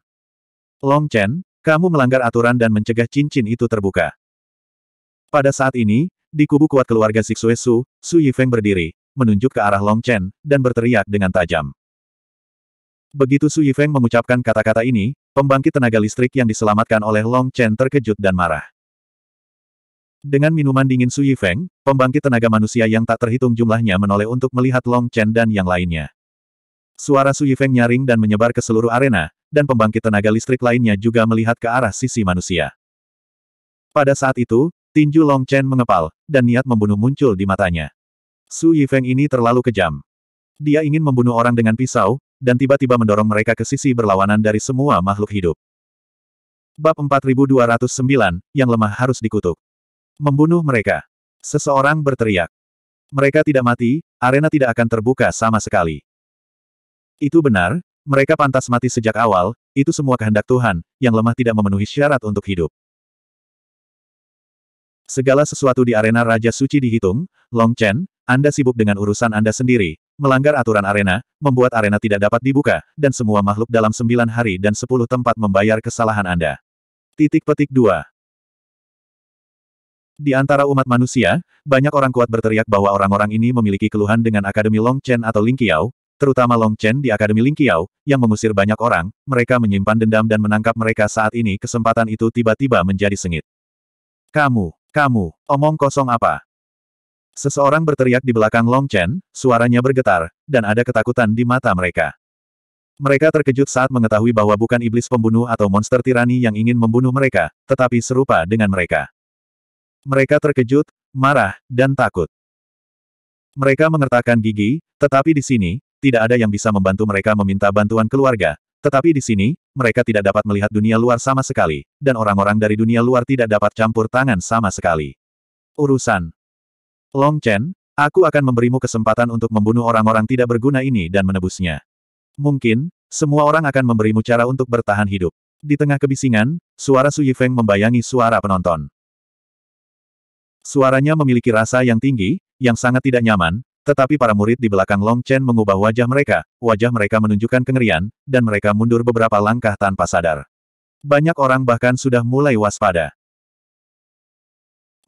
Long Chen, kamu melanggar aturan dan mencegah cincin itu terbuka. Pada saat ini, di kubu kuat keluarga Su, Su Yifeng berdiri, menunjuk ke arah Long Chen, dan berteriak dengan tajam. Begitu Su Yifeng mengucapkan kata-kata ini, pembangkit tenaga listrik yang diselamatkan oleh Long Chen terkejut dan marah. Dengan minuman dingin Su Yifeng, pembangkit tenaga manusia yang tak terhitung jumlahnya menoleh untuk melihat Long Chen dan yang lainnya. Suara Su Yifeng nyaring dan menyebar ke seluruh arena, dan pembangkit tenaga listrik lainnya juga melihat ke arah sisi manusia. Pada saat itu, tinju Long Chen mengepal, dan niat membunuh muncul di matanya. Su Yifeng ini terlalu kejam. Dia ingin membunuh orang dengan pisau, dan tiba-tiba mendorong mereka ke sisi berlawanan dari semua makhluk hidup. Bab 4209, yang lemah harus dikutuk. Membunuh mereka. Seseorang berteriak. Mereka tidak mati, arena tidak akan terbuka sama sekali. Itu benar, mereka pantas mati sejak awal, itu semua kehendak Tuhan, yang lemah tidak memenuhi syarat untuk hidup. Segala sesuatu di arena Raja Suci dihitung, Long Chen, Anda sibuk dengan urusan Anda sendiri, melanggar aturan arena, membuat arena tidak dapat dibuka, dan semua makhluk dalam sembilan hari dan sepuluh tempat membayar kesalahan Anda. Titik petik 2 di antara umat manusia, banyak orang kuat berteriak bahwa orang-orang ini memiliki keluhan dengan Akademi Long Chen atau Ling Qiao, terutama Long Chen di Akademi Ling Lingqiao, yang mengusir banyak orang, mereka menyimpan dendam dan menangkap mereka saat ini kesempatan itu tiba-tiba menjadi sengit. Kamu, kamu, omong kosong apa? Seseorang berteriak di belakang Long Chen, suaranya bergetar, dan ada ketakutan di mata mereka. Mereka terkejut saat mengetahui bahwa bukan iblis pembunuh atau monster tirani yang ingin membunuh mereka, tetapi serupa dengan mereka. Mereka terkejut, marah, dan takut. Mereka mengertakkan gigi, tetapi di sini, tidak ada yang bisa membantu mereka meminta bantuan keluarga, tetapi di sini, mereka tidak dapat melihat dunia luar sama sekali, dan orang-orang dari dunia luar tidak dapat campur tangan sama sekali. Urusan Long Chen, aku akan memberimu kesempatan untuk membunuh orang-orang tidak berguna ini dan menebusnya. Mungkin, semua orang akan memberimu cara untuk bertahan hidup. Di tengah kebisingan, suara Su Yifeng membayangi suara penonton. Suaranya memiliki rasa yang tinggi, yang sangat tidak nyaman, tetapi para murid di belakang Long Chen mengubah wajah mereka, wajah mereka menunjukkan kengerian, dan mereka mundur beberapa langkah tanpa sadar. Banyak orang bahkan sudah mulai waspada.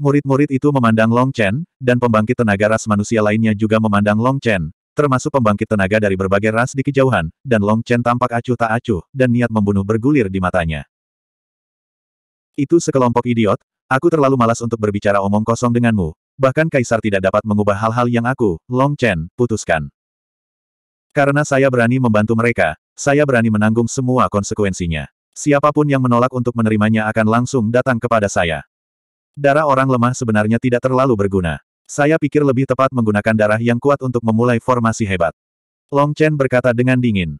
Murid-murid itu memandang Long Chen, dan pembangkit tenaga ras manusia lainnya juga memandang Long Chen, termasuk pembangkit tenaga dari berbagai ras di kejauhan, dan Long Chen tampak acuh tak acuh, dan niat membunuh bergulir di matanya. Itu sekelompok idiot, aku terlalu malas untuk berbicara omong kosong denganmu, Bahkan Kaisar tidak dapat mengubah hal-hal yang aku, Long Chen, putuskan. Karena saya berani membantu mereka, saya berani menanggung semua konsekuensinya. Siapapun yang menolak untuk menerimanya akan langsung datang kepada saya. Darah orang lemah sebenarnya tidak terlalu berguna. Saya pikir lebih tepat menggunakan darah yang kuat untuk memulai formasi hebat. Long Chen berkata dengan dingin.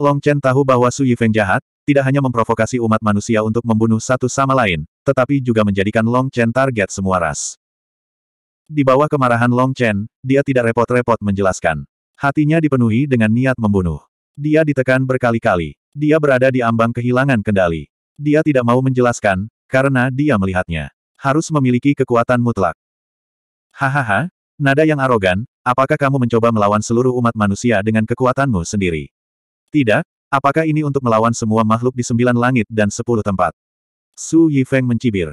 Long Chen tahu bahwa Su Yifeng jahat, tidak hanya memprovokasi umat manusia untuk membunuh satu sama lain, tetapi juga menjadikan Long Chen target semua ras. Di bawah kemarahan Long Chen, dia tidak repot-repot menjelaskan. Hatinya dipenuhi dengan niat membunuh. Dia ditekan berkali-kali. Dia berada di ambang kehilangan kendali. Dia tidak mau menjelaskan, karena dia melihatnya. Harus memiliki kekuatan mutlak. Hahaha, nada yang arogan, apakah kamu mencoba melawan seluruh umat manusia dengan kekuatanmu sendiri? Tidak, apakah ini untuk melawan semua makhluk di sembilan langit dan sepuluh tempat? Su Yifeng mencibir.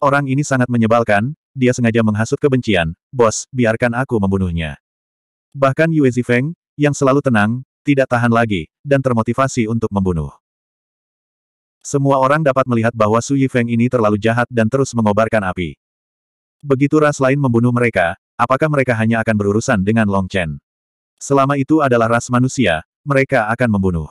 Orang ini sangat menyebalkan, dia sengaja menghasut kebencian, bos, biarkan aku membunuhnya. Bahkan Yue Zifeng, yang selalu tenang, tidak tahan lagi, dan termotivasi untuk membunuh. Semua orang dapat melihat bahwa Su Yifeng ini terlalu jahat dan terus mengobarkan api. Begitu ras lain membunuh mereka, apakah mereka hanya akan berurusan dengan Long Chen? Selama itu adalah ras manusia, mereka akan membunuh.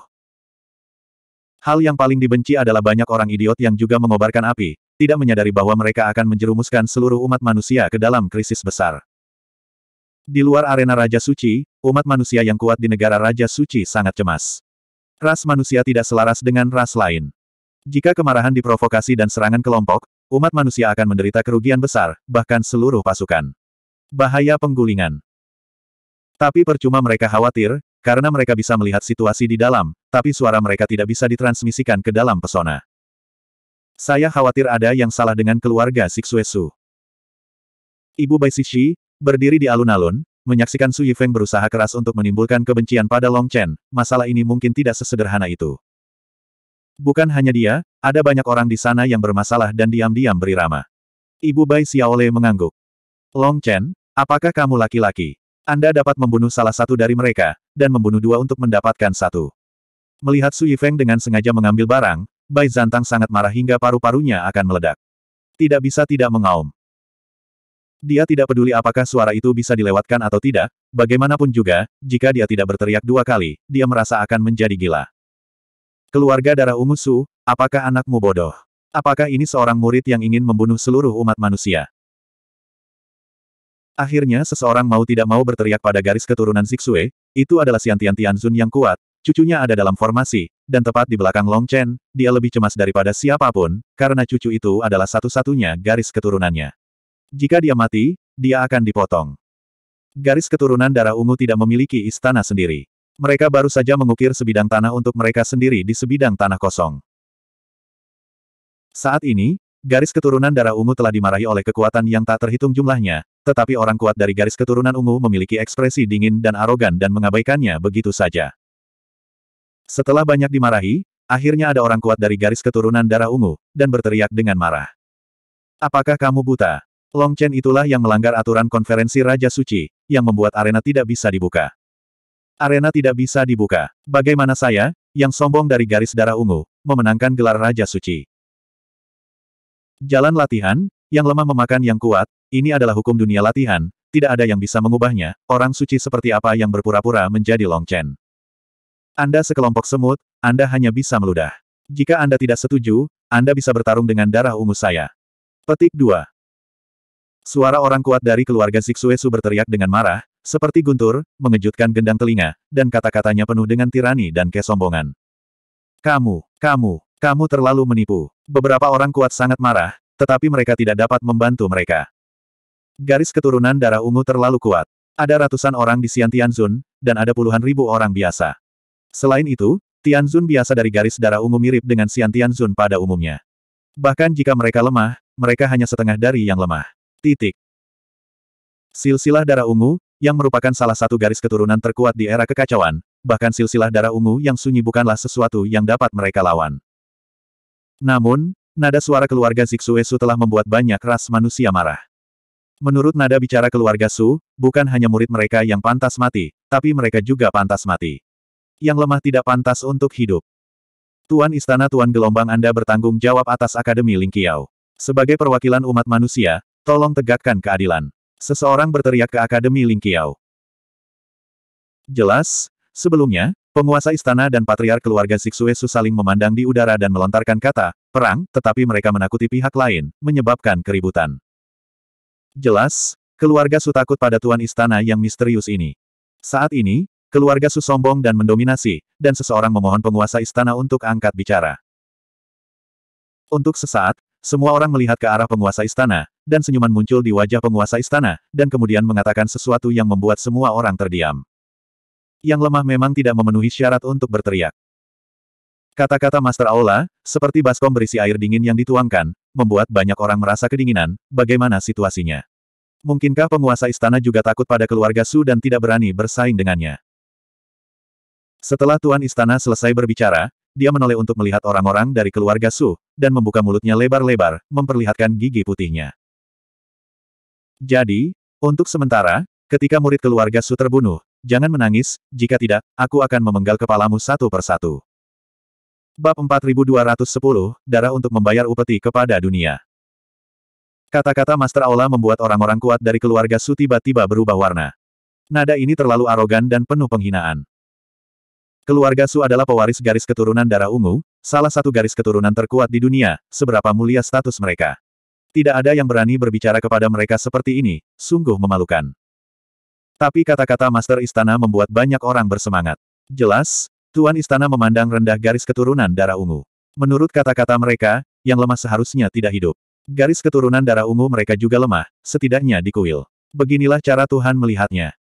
Hal yang paling dibenci adalah banyak orang idiot yang juga mengobarkan api, tidak menyadari bahwa mereka akan menjerumuskan seluruh umat manusia ke dalam krisis besar. Di luar arena Raja Suci, umat manusia yang kuat di negara Raja Suci sangat cemas. Ras manusia tidak selaras dengan ras lain. Jika kemarahan diprovokasi dan serangan kelompok, umat manusia akan menderita kerugian besar, bahkan seluruh pasukan. Bahaya penggulingan. Tapi percuma mereka khawatir, karena mereka bisa melihat situasi di dalam, tapi suara mereka tidak bisa ditransmisikan ke dalam pesona. Saya khawatir ada yang salah dengan keluarga Siksuesu. Ibu Bai Sishi, berdiri di alun-alun, menyaksikan Su Yifeng berusaha keras untuk menimbulkan kebencian pada Long Chen, masalah ini mungkin tidak sesederhana itu. Bukan hanya dia, ada banyak orang di sana yang bermasalah dan diam-diam berirama. Ibu Bai Xiaole mengangguk. Long Chen, apakah kamu laki-laki? Anda dapat membunuh salah satu dari mereka, dan membunuh dua untuk mendapatkan satu. Melihat Su Yifeng dengan sengaja mengambil barang, Bai Zantang sangat marah hingga paru-parunya akan meledak. Tidak bisa tidak mengaum. Dia tidak peduli apakah suara itu bisa dilewatkan atau tidak, bagaimanapun juga, jika dia tidak berteriak dua kali, dia merasa akan menjadi gila. Keluarga darah ungu Su, apakah anakmu bodoh? Apakah ini seorang murid yang ingin membunuh seluruh umat manusia? Akhirnya seseorang mau tidak mau berteriak pada garis keturunan Zixue, itu adalah Xian Tian Tianzun yang kuat, cucunya ada dalam formasi, dan tepat di belakang Long Chen, dia lebih cemas daripada siapapun, karena cucu itu adalah satu-satunya garis keturunannya. Jika dia mati, dia akan dipotong. Garis keturunan darah ungu tidak memiliki istana sendiri. Mereka baru saja mengukir sebidang tanah untuk mereka sendiri di sebidang tanah kosong. Saat ini, garis keturunan darah ungu telah dimarahi oleh kekuatan yang tak terhitung jumlahnya, tetapi orang kuat dari garis keturunan ungu memiliki ekspresi dingin dan arogan dan mengabaikannya begitu saja. Setelah banyak dimarahi, akhirnya ada orang kuat dari garis keturunan darah ungu, dan berteriak dengan marah. Apakah kamu buta? Long Chen itulah yang melanggar aturan konferensi Raja Suci, yang membuat arena tidak bisa dibuka. Arena tidak bisa dibuka. Bagaimana saya, yang sombong dari garis darah ungu, memenangkan gelar Raja Suci? Jalan latihan, yang lemah memakan yang kuat, ini adalah hukum dunia latihan, tidak ada yang bisa mengubahnya, orang suci seperti apa yang berpura-pura menjadi Long Chen. Anda sekelompok semut, Anda hanya bisa meludah. Jika Anda tidak setuju, Anda bisa bertarung dengan darah ungu saya. Petik 2. Suara orang kuat dari keluarga Zixuesu berteriak dengan marah, seperti guntur, mengejutkan gendang telinga, dan kata-katanya penuh dengan tirani dan kesombongan. Kamu, kamu, kamu terlalu menipu. Beberapa orang kuat sangat marah, tetapi mereka tidak dapat membantu mereka. Garis keturunan darah ungu terlalu kuat. Ada ratusan orang di Xian Tianzun, dan ada puluhan ribu orang biasa. Selain itu, Tianzun biasa dari garis darah ungu mirip dengan Xian Tianzun pada umumnya. Bahkan jika mereka lemah, mereka hanya setengah dari yang lemah. Titik. Silsilah darah ungu, yang merupakan salah satu garis keturunan terkuat di era kekacauan, bahkan silsilah darah ungu yang sunyi bukanlah sesuatu yang dapat mereka lawan. Namun, nada suara keluarga Zixuesu telah membuat banyak ras manusia marah. Menurut nada bicara keluarga Su, bukan hanya murid mereka yang pantas mati, tapi mereka juga pantas mati. Yang lemah tidak pantas untuk hidup. Tuan Istana Tuan Gelombang Anda bertanggung jawab atas Akademi Lingkiau. Sebagai perwakilan umat manusia, tolong tegakkan keadilan. Seseorang berteriak ke Akademi Lingkiau. Jelas, sebelumnya, penguasa istana dan patriark keluarga Su saling memandang di udara dan melontarkan kata, perang, tetapi mereka menakuti pihak lain, menyebabkan keributan. Jelas, keluarga Su takut pada tuan istana yang misterius ini. Saat ini, keluarga Su sombong dan mendominasi, dan seseorang memohon penguasa istana untuk angkat bicara. Untuk sesaat, semua orang melihat ke arah penguasa istana, dan senyuman muncul di wajah penguasa istana, dan kemudian mengatakan sesuatu yang membuat semua orang terdiam. Yang lemah memang tidak memenuhi syarat untuk berteriak. Kata-kata Master Aula, seperti baskom berisi air dingin yang dituangkan, membuat banyak orang merasa kedinginan, bagaimana situasinya. Mungkinkah penguasa istana juga takut pada keluarga Su dan tidak berani bersaing dengannya? Setelah Tuan Istana selesai berbicara, dia menoleh untuk melihat orang-orang dari keluarga Su, dan membuka mulutnya lebar-lebar, memperlihatkan gigi putihnya. Jadi, untuk sementara, ketika murid keluarga Su terbunuh, jangan menangis, jika tidak, aku akan memenggal kepalamu satu persatu. Bab 4210, Darah untuk membayar upeti kepada dunia. Kata-kata Master Aula membuat orang-orang kuat dari keluarga Su tiba-tiba berubah warna. Nada ini terlalu arogan dan penuh penghinaan. Keluarga Su adalah pewaris garis keturunan darah ungu, salah satu garis keturunan terkuat di dunia, seberapa mulia status mereka. Tidak ada yang berani berbicara kepada mereka seperti ini, sungguh memalukan. Tapi kata-kata Master Istana membuat banyak orang bersemangat. Jelas, Tuan Istana memandang rendah garis keturunan darah ungu. Menurut kata-kata mereka, yang lemah seharusnya tidak hidup. Garis keturunan darah ungu mereka juga lemah, setidaknya di kuil. Beginilah cara Tuhan melihatnya.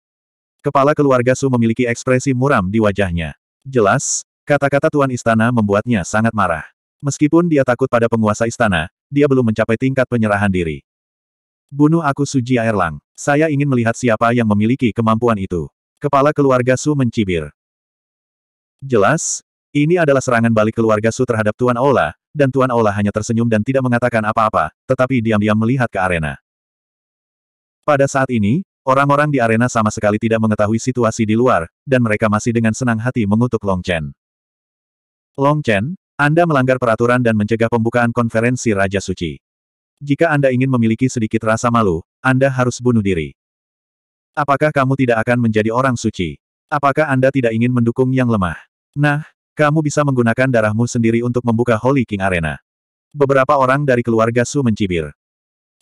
Kepala keluarga Su memiliki ekspresi muram di wajahnya. Jelas, kata-kata Tuan Istana membuatnya sangat marah. Meskipun dia takut pada penguasa istana, dia belum mencapai tingkat penyerahan diri. Bunuh aku Suji Airlang. Saya ingin melihat siapa yang memiliki kemampuan itu. Kepala keluarga Su mencibir. Jelas, ini adalah serangan balik keluarga Su terhadap Tuan Aula, dan Tuan Aula hanya tersenyum dan tidak mengatakan apa-apa, tetapi diam-diam melihat ke arena. Pada saat ini, orang-orang di arena sama sekali tidak mengetahui situasi di luar, dan mereka masih dengan senang hati mengutuk Long Chen. Long Chen, Anda melanggar peraturan dan mencegah pembukaan konferensi Raja Suci. Jika Anda ingin memiliki sedikit rasa malu, Anda harus bunuh diri. Apakah kamu tidak akan menjadi orang suci? Apakah Anda tidak ingin mendukung yang lemah? Nah, kamu bisa menggunakan darahmu sendiri untuk membuka Holy King Arena. Beberapa orang dari keluarga Su mencibir.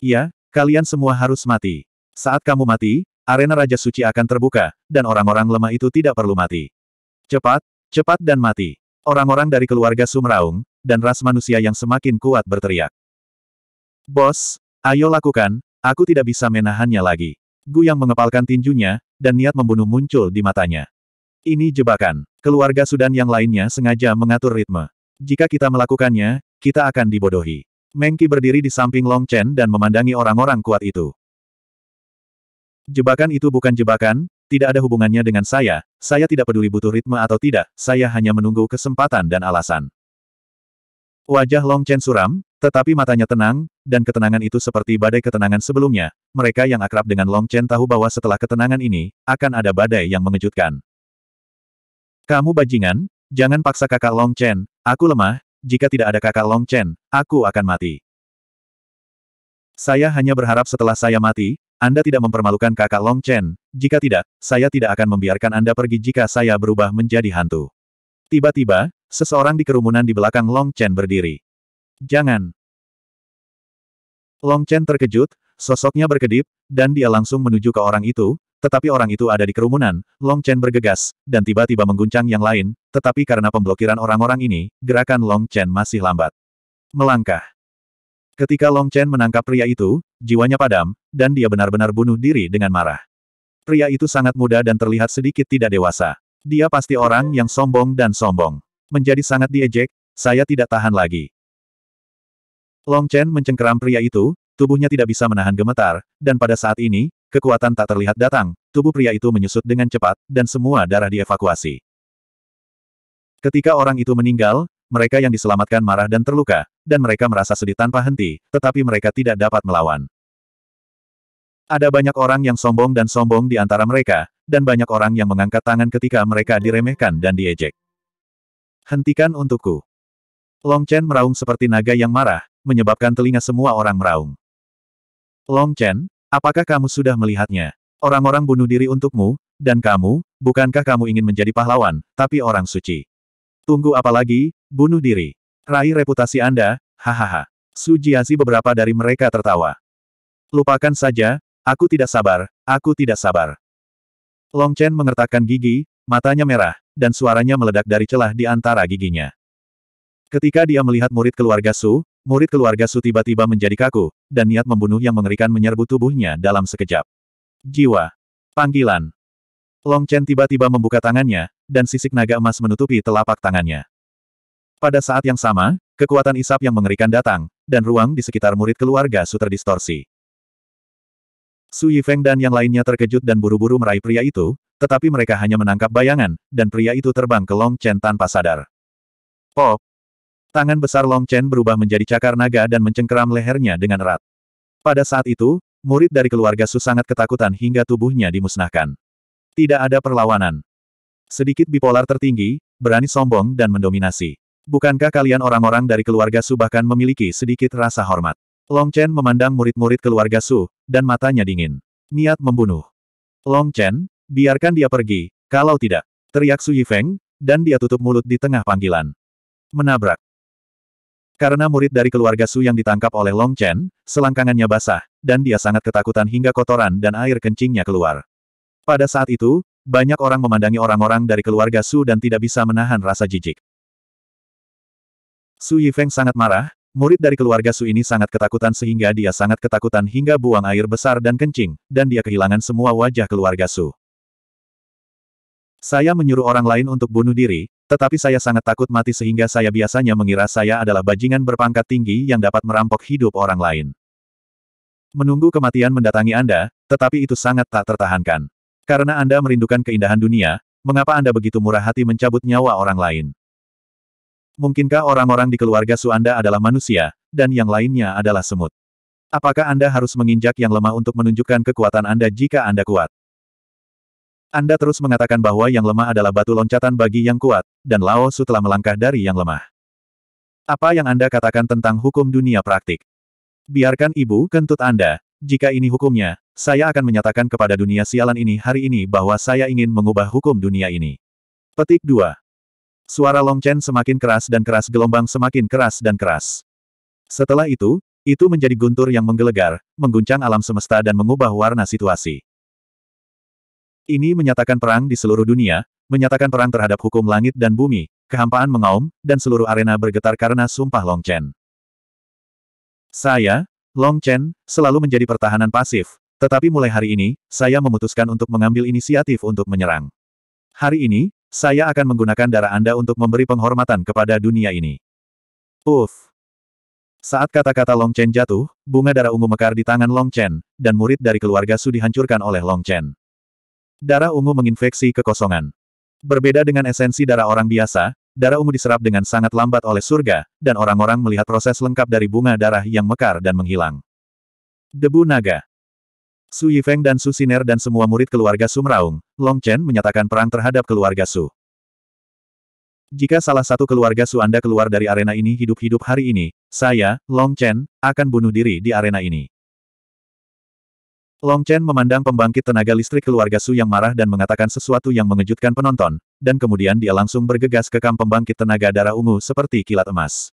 Ya, kalian semua harus mati. Saat kamu mati, arena Raja Suci akan terbuka, dan orang-orang lemah itu tidak perlu mati. Cepat, cepat dan mati. Orang-orang dari keluarga Su meraung, dan ras manusia yang semakin kuat berteriak. Bos, ayo lakukan, aku tidak bisa menahannya lagi. Gu yang mengepalkan tinjunya, dan niat membunuh muncul di matanya. Ini jebakan. Keluarga Sudan yang lainnya sengaja mengatur ritme. Jika kita melakukannya, kita akan dibodohi. Mengki berdiri di samping Long Chen dan memandangi orang-orang kuat itu. Jebakan itu bukan jebakan, tidak ada hubungannya dengan saya, saya tidak peduli butuh ritme atau tidak, saya hanya menunggu kesempatan dan alasan. Wajah Long Chen suram, tetapi matanya tenang, dan ketenangan itu seperti badai ketenangan sebelumnya. Mereka yang akrab dengan Long Chen tahu bahwa setelah ketenangan ini, akan ada badai yang mengejutkan. Kamu bajingan, jangan paksa kakak Long Chen, aku lemah, jika tidak ada kakak Long Chen, aku akan mati. Saya hanya berharap setelah saya mati, Anda tidak mempermalukan kakak Long Chen, jika tidak, saya tidak akan membiarkan Anda pergi jika saya berubah menjadi hantu. Tiba-tiba, seseorang di kerumunan di belakang Long Chen berdiri. Jangan! Long Chen terkejut, Sosoknya berkedip, dan dia langsung menuju ke orang itu, tetapi orang itu ada di kerumunan, Long Chen bergegas, dan tiba-tiba mengguncang yang lain, tetapi karena pemblokiran orang-orang ini, gerakan Long Chen masih lambat. Melangkah. Ketika Long Chen menangkap pria itu, jiwanya padam, dan dia benar-benar bunuh diri dengan marah. Pria itu sangat muda dan terlihat sedikit tidak dewasa. Dia pasti orang yang sombong dan sombong. Menjadi sangat diejek, saya tidak tahan lagi. Long Chen mencengkeram pria itu, tubuhnya tidak bisa menahan gemetar, dan pada saat ini, kekuatan tak terlihat datang, tubuh pria itu menyusut dengan cepat, dan semua darah dievakuasi. Ketika orang itu meninggal, mereka yang diselamatkan marah dan terluka, dan mereka merasa sedih tanpa henti, tetapi mereka tidak dapat melawan. Ada banyak orang yang sombong dan sombong di antara mereka, dan banyak orang yang mengangkat tangan ketika mereka diremehkan dan diejek. Hentikan untukku. Long Chen meraung seperti naga yang marah, menyebabkan telinga semua orang meraung. Long Chen, apakah kamu sudah melihatnya? Orang-orang bunuh diri untukmu, dan kamu, bukankah kamu ingin menjadi pahlawan, tapi orang suci? Tunggu apa lagi, bunuh diri. Raih reputasi Anda, hahaha. Su Jiazi beberapa dari mereka tertawa. Lupakan saja, aku tidak sabar, aku tidak sabar. Long Chen mengertakkan gigi, matanya merah, dan suaranya meledak dari celah di antara giginya. Ketika dia melihat murid keluarga Su, Murid keluarga Su tiba-tiba menjadi kaku, dan niat membunuh yang mengerikan menyerbu tubuhnya dalam sekejap. Jiwa. Panggilan. Long Chen tiba-tiba membuka tangannya, dan sisik naga emas menutupi telapak tangannya. Pada saat yang sama, kekuatan isap yang mengerikan datang, dan ruang di sekitar murid keluarga Su terdistorsi. Su Yifeng dan yang lainnya terkejut dan buru-buru meraih pria itu, tetapi mereka hanya menangkap bayangan, dan pria itu terbang ke Long Chen tanpa sadar. Pop! Tangan besar Long Chen berubah menjadi cakar naga dan mencengkeram lehernya dengan erat. Pada saat itu, murid dari keluarga Su sangat ketakutan hingga tubuhnya dimusnahkan. Tidak ada perlawanan. Sedikit bipolar tertinggi, berani sombong dan mendominasi. Bukankah kalian orang-orang dari keluarga Su bahkan memiliki sedikit rasa hormat? Long Chen memandang murid-murid keluarga Su, dan matanya dingin. Niat membunuh. Long Chen, biarkan dia pergi, kalau tidak. Teriak Su Yifeng, dan dia tutup mulut di tengah panggilan. Menabrak. Karena murid dari keluarga Su yang ditangkap oleh Long Chen, selangkangannya basah, dan dia sangat ketakutan hingga kotoran dan air kencingnya keluar. Pada saat itu, banyak orang memandangi orang-orang dari keluarga Su dan tidak bisa menahan rasa jijik. Su Yifeng sangat marah, murid dari keluarga Su ini sangat ketakutan sehingga dia sangat ketakutan hingga buang air besar dan kencing, dan dia kehilangan semua wajah keluarga Su. Saya menyuruh orang lain untuk bunuh diri, tetapi saya sangat takut mati sehingga saya biasanya mengira saya adalah bajingan berpangkat tinggi yang dapat merampok hidup orang lain. Menunggu kematian mendatangi Anda, tetapi itu sangat tak tertahankan. Karena Anda merindukan keindahan dunia, mengapa Anda begitu murah hati mencabut nyawa orang lain? Mungkinkah orang-orang di keluarga su Anda adalah manusia, dan yang lainnya adalah semut? Apakah Anda harus menginjak yang lemah untuk menunjukkan kekuatan Anda jika Anda kuat? Anda terus mengatakan bahwa yang lemah adalah batu loncatan bagi yang kuat, dan Lao Su telah melangkah dari yang lemah. Apa yang Anda katakan tentang hukum dunia praktik? Biarkan ibu kentut Anda. Jika ini hukumnya, saya akan menyatakan kepada dunia sialan ini hari ini bahwa saya ingin mengubah hukum dunia ini. Petik 2. Suara Chen semakin keras dan keras gelombang semakin keras dan keras. Setelah itu, itu menjadi guntur yang menggelegar, mengguncang alam semesta dan mengubah warna situasi. Ini menyatakan perang di seluruh dunia, menyatakan perang terhadap hukum langit dan bumi, kehampaan mengaum, dan seluruh arena bergetar karena sumpah Long Chen. Saya, Long Chen, selalu menjadi pertahanan pasif, tetapi mulai hari ini, saya memutuskan untuk mengambil inisiatif untuk menyerang. Hari ini, saya akan menggunakan darah Anda untuk memberi penghormatan kepada dunia ini. Uff! Saat kata-kata Long Chen jatuh, bunga darah ungu mekar di tangan Long Chen, dan murid dari keluarga Su dihancurkan oleh Long Chen. Darah ungu menginfeksi kekosongan. Berbeda dengan esensi darah orang biasa, darah ungu diserap dengan sangat lambat oleh surga, dan orang-orang melihat proses lengkap dari bunga darah yang mekar dan menghilang. Debu naga. Su Yifeng dan Su Siner dan semua murid keluarga Sumraung, Long Chen menyatakan perang terhadap keluarga Su. Jika salah satu keluarga Su Anda keluar dari arena ini hidup-hidup hari ini, saya, Long Chen, akan bunuh diri di arena ini. Long Chen memandang pembangkit tenaga listrik keluarga Su yang marah dan mengatakan sesuatu yang mengejutkan penonton, dan kemudian dia langsung bergegas ke kamp pembangkit tenaga darah ungu seperti kilat emas.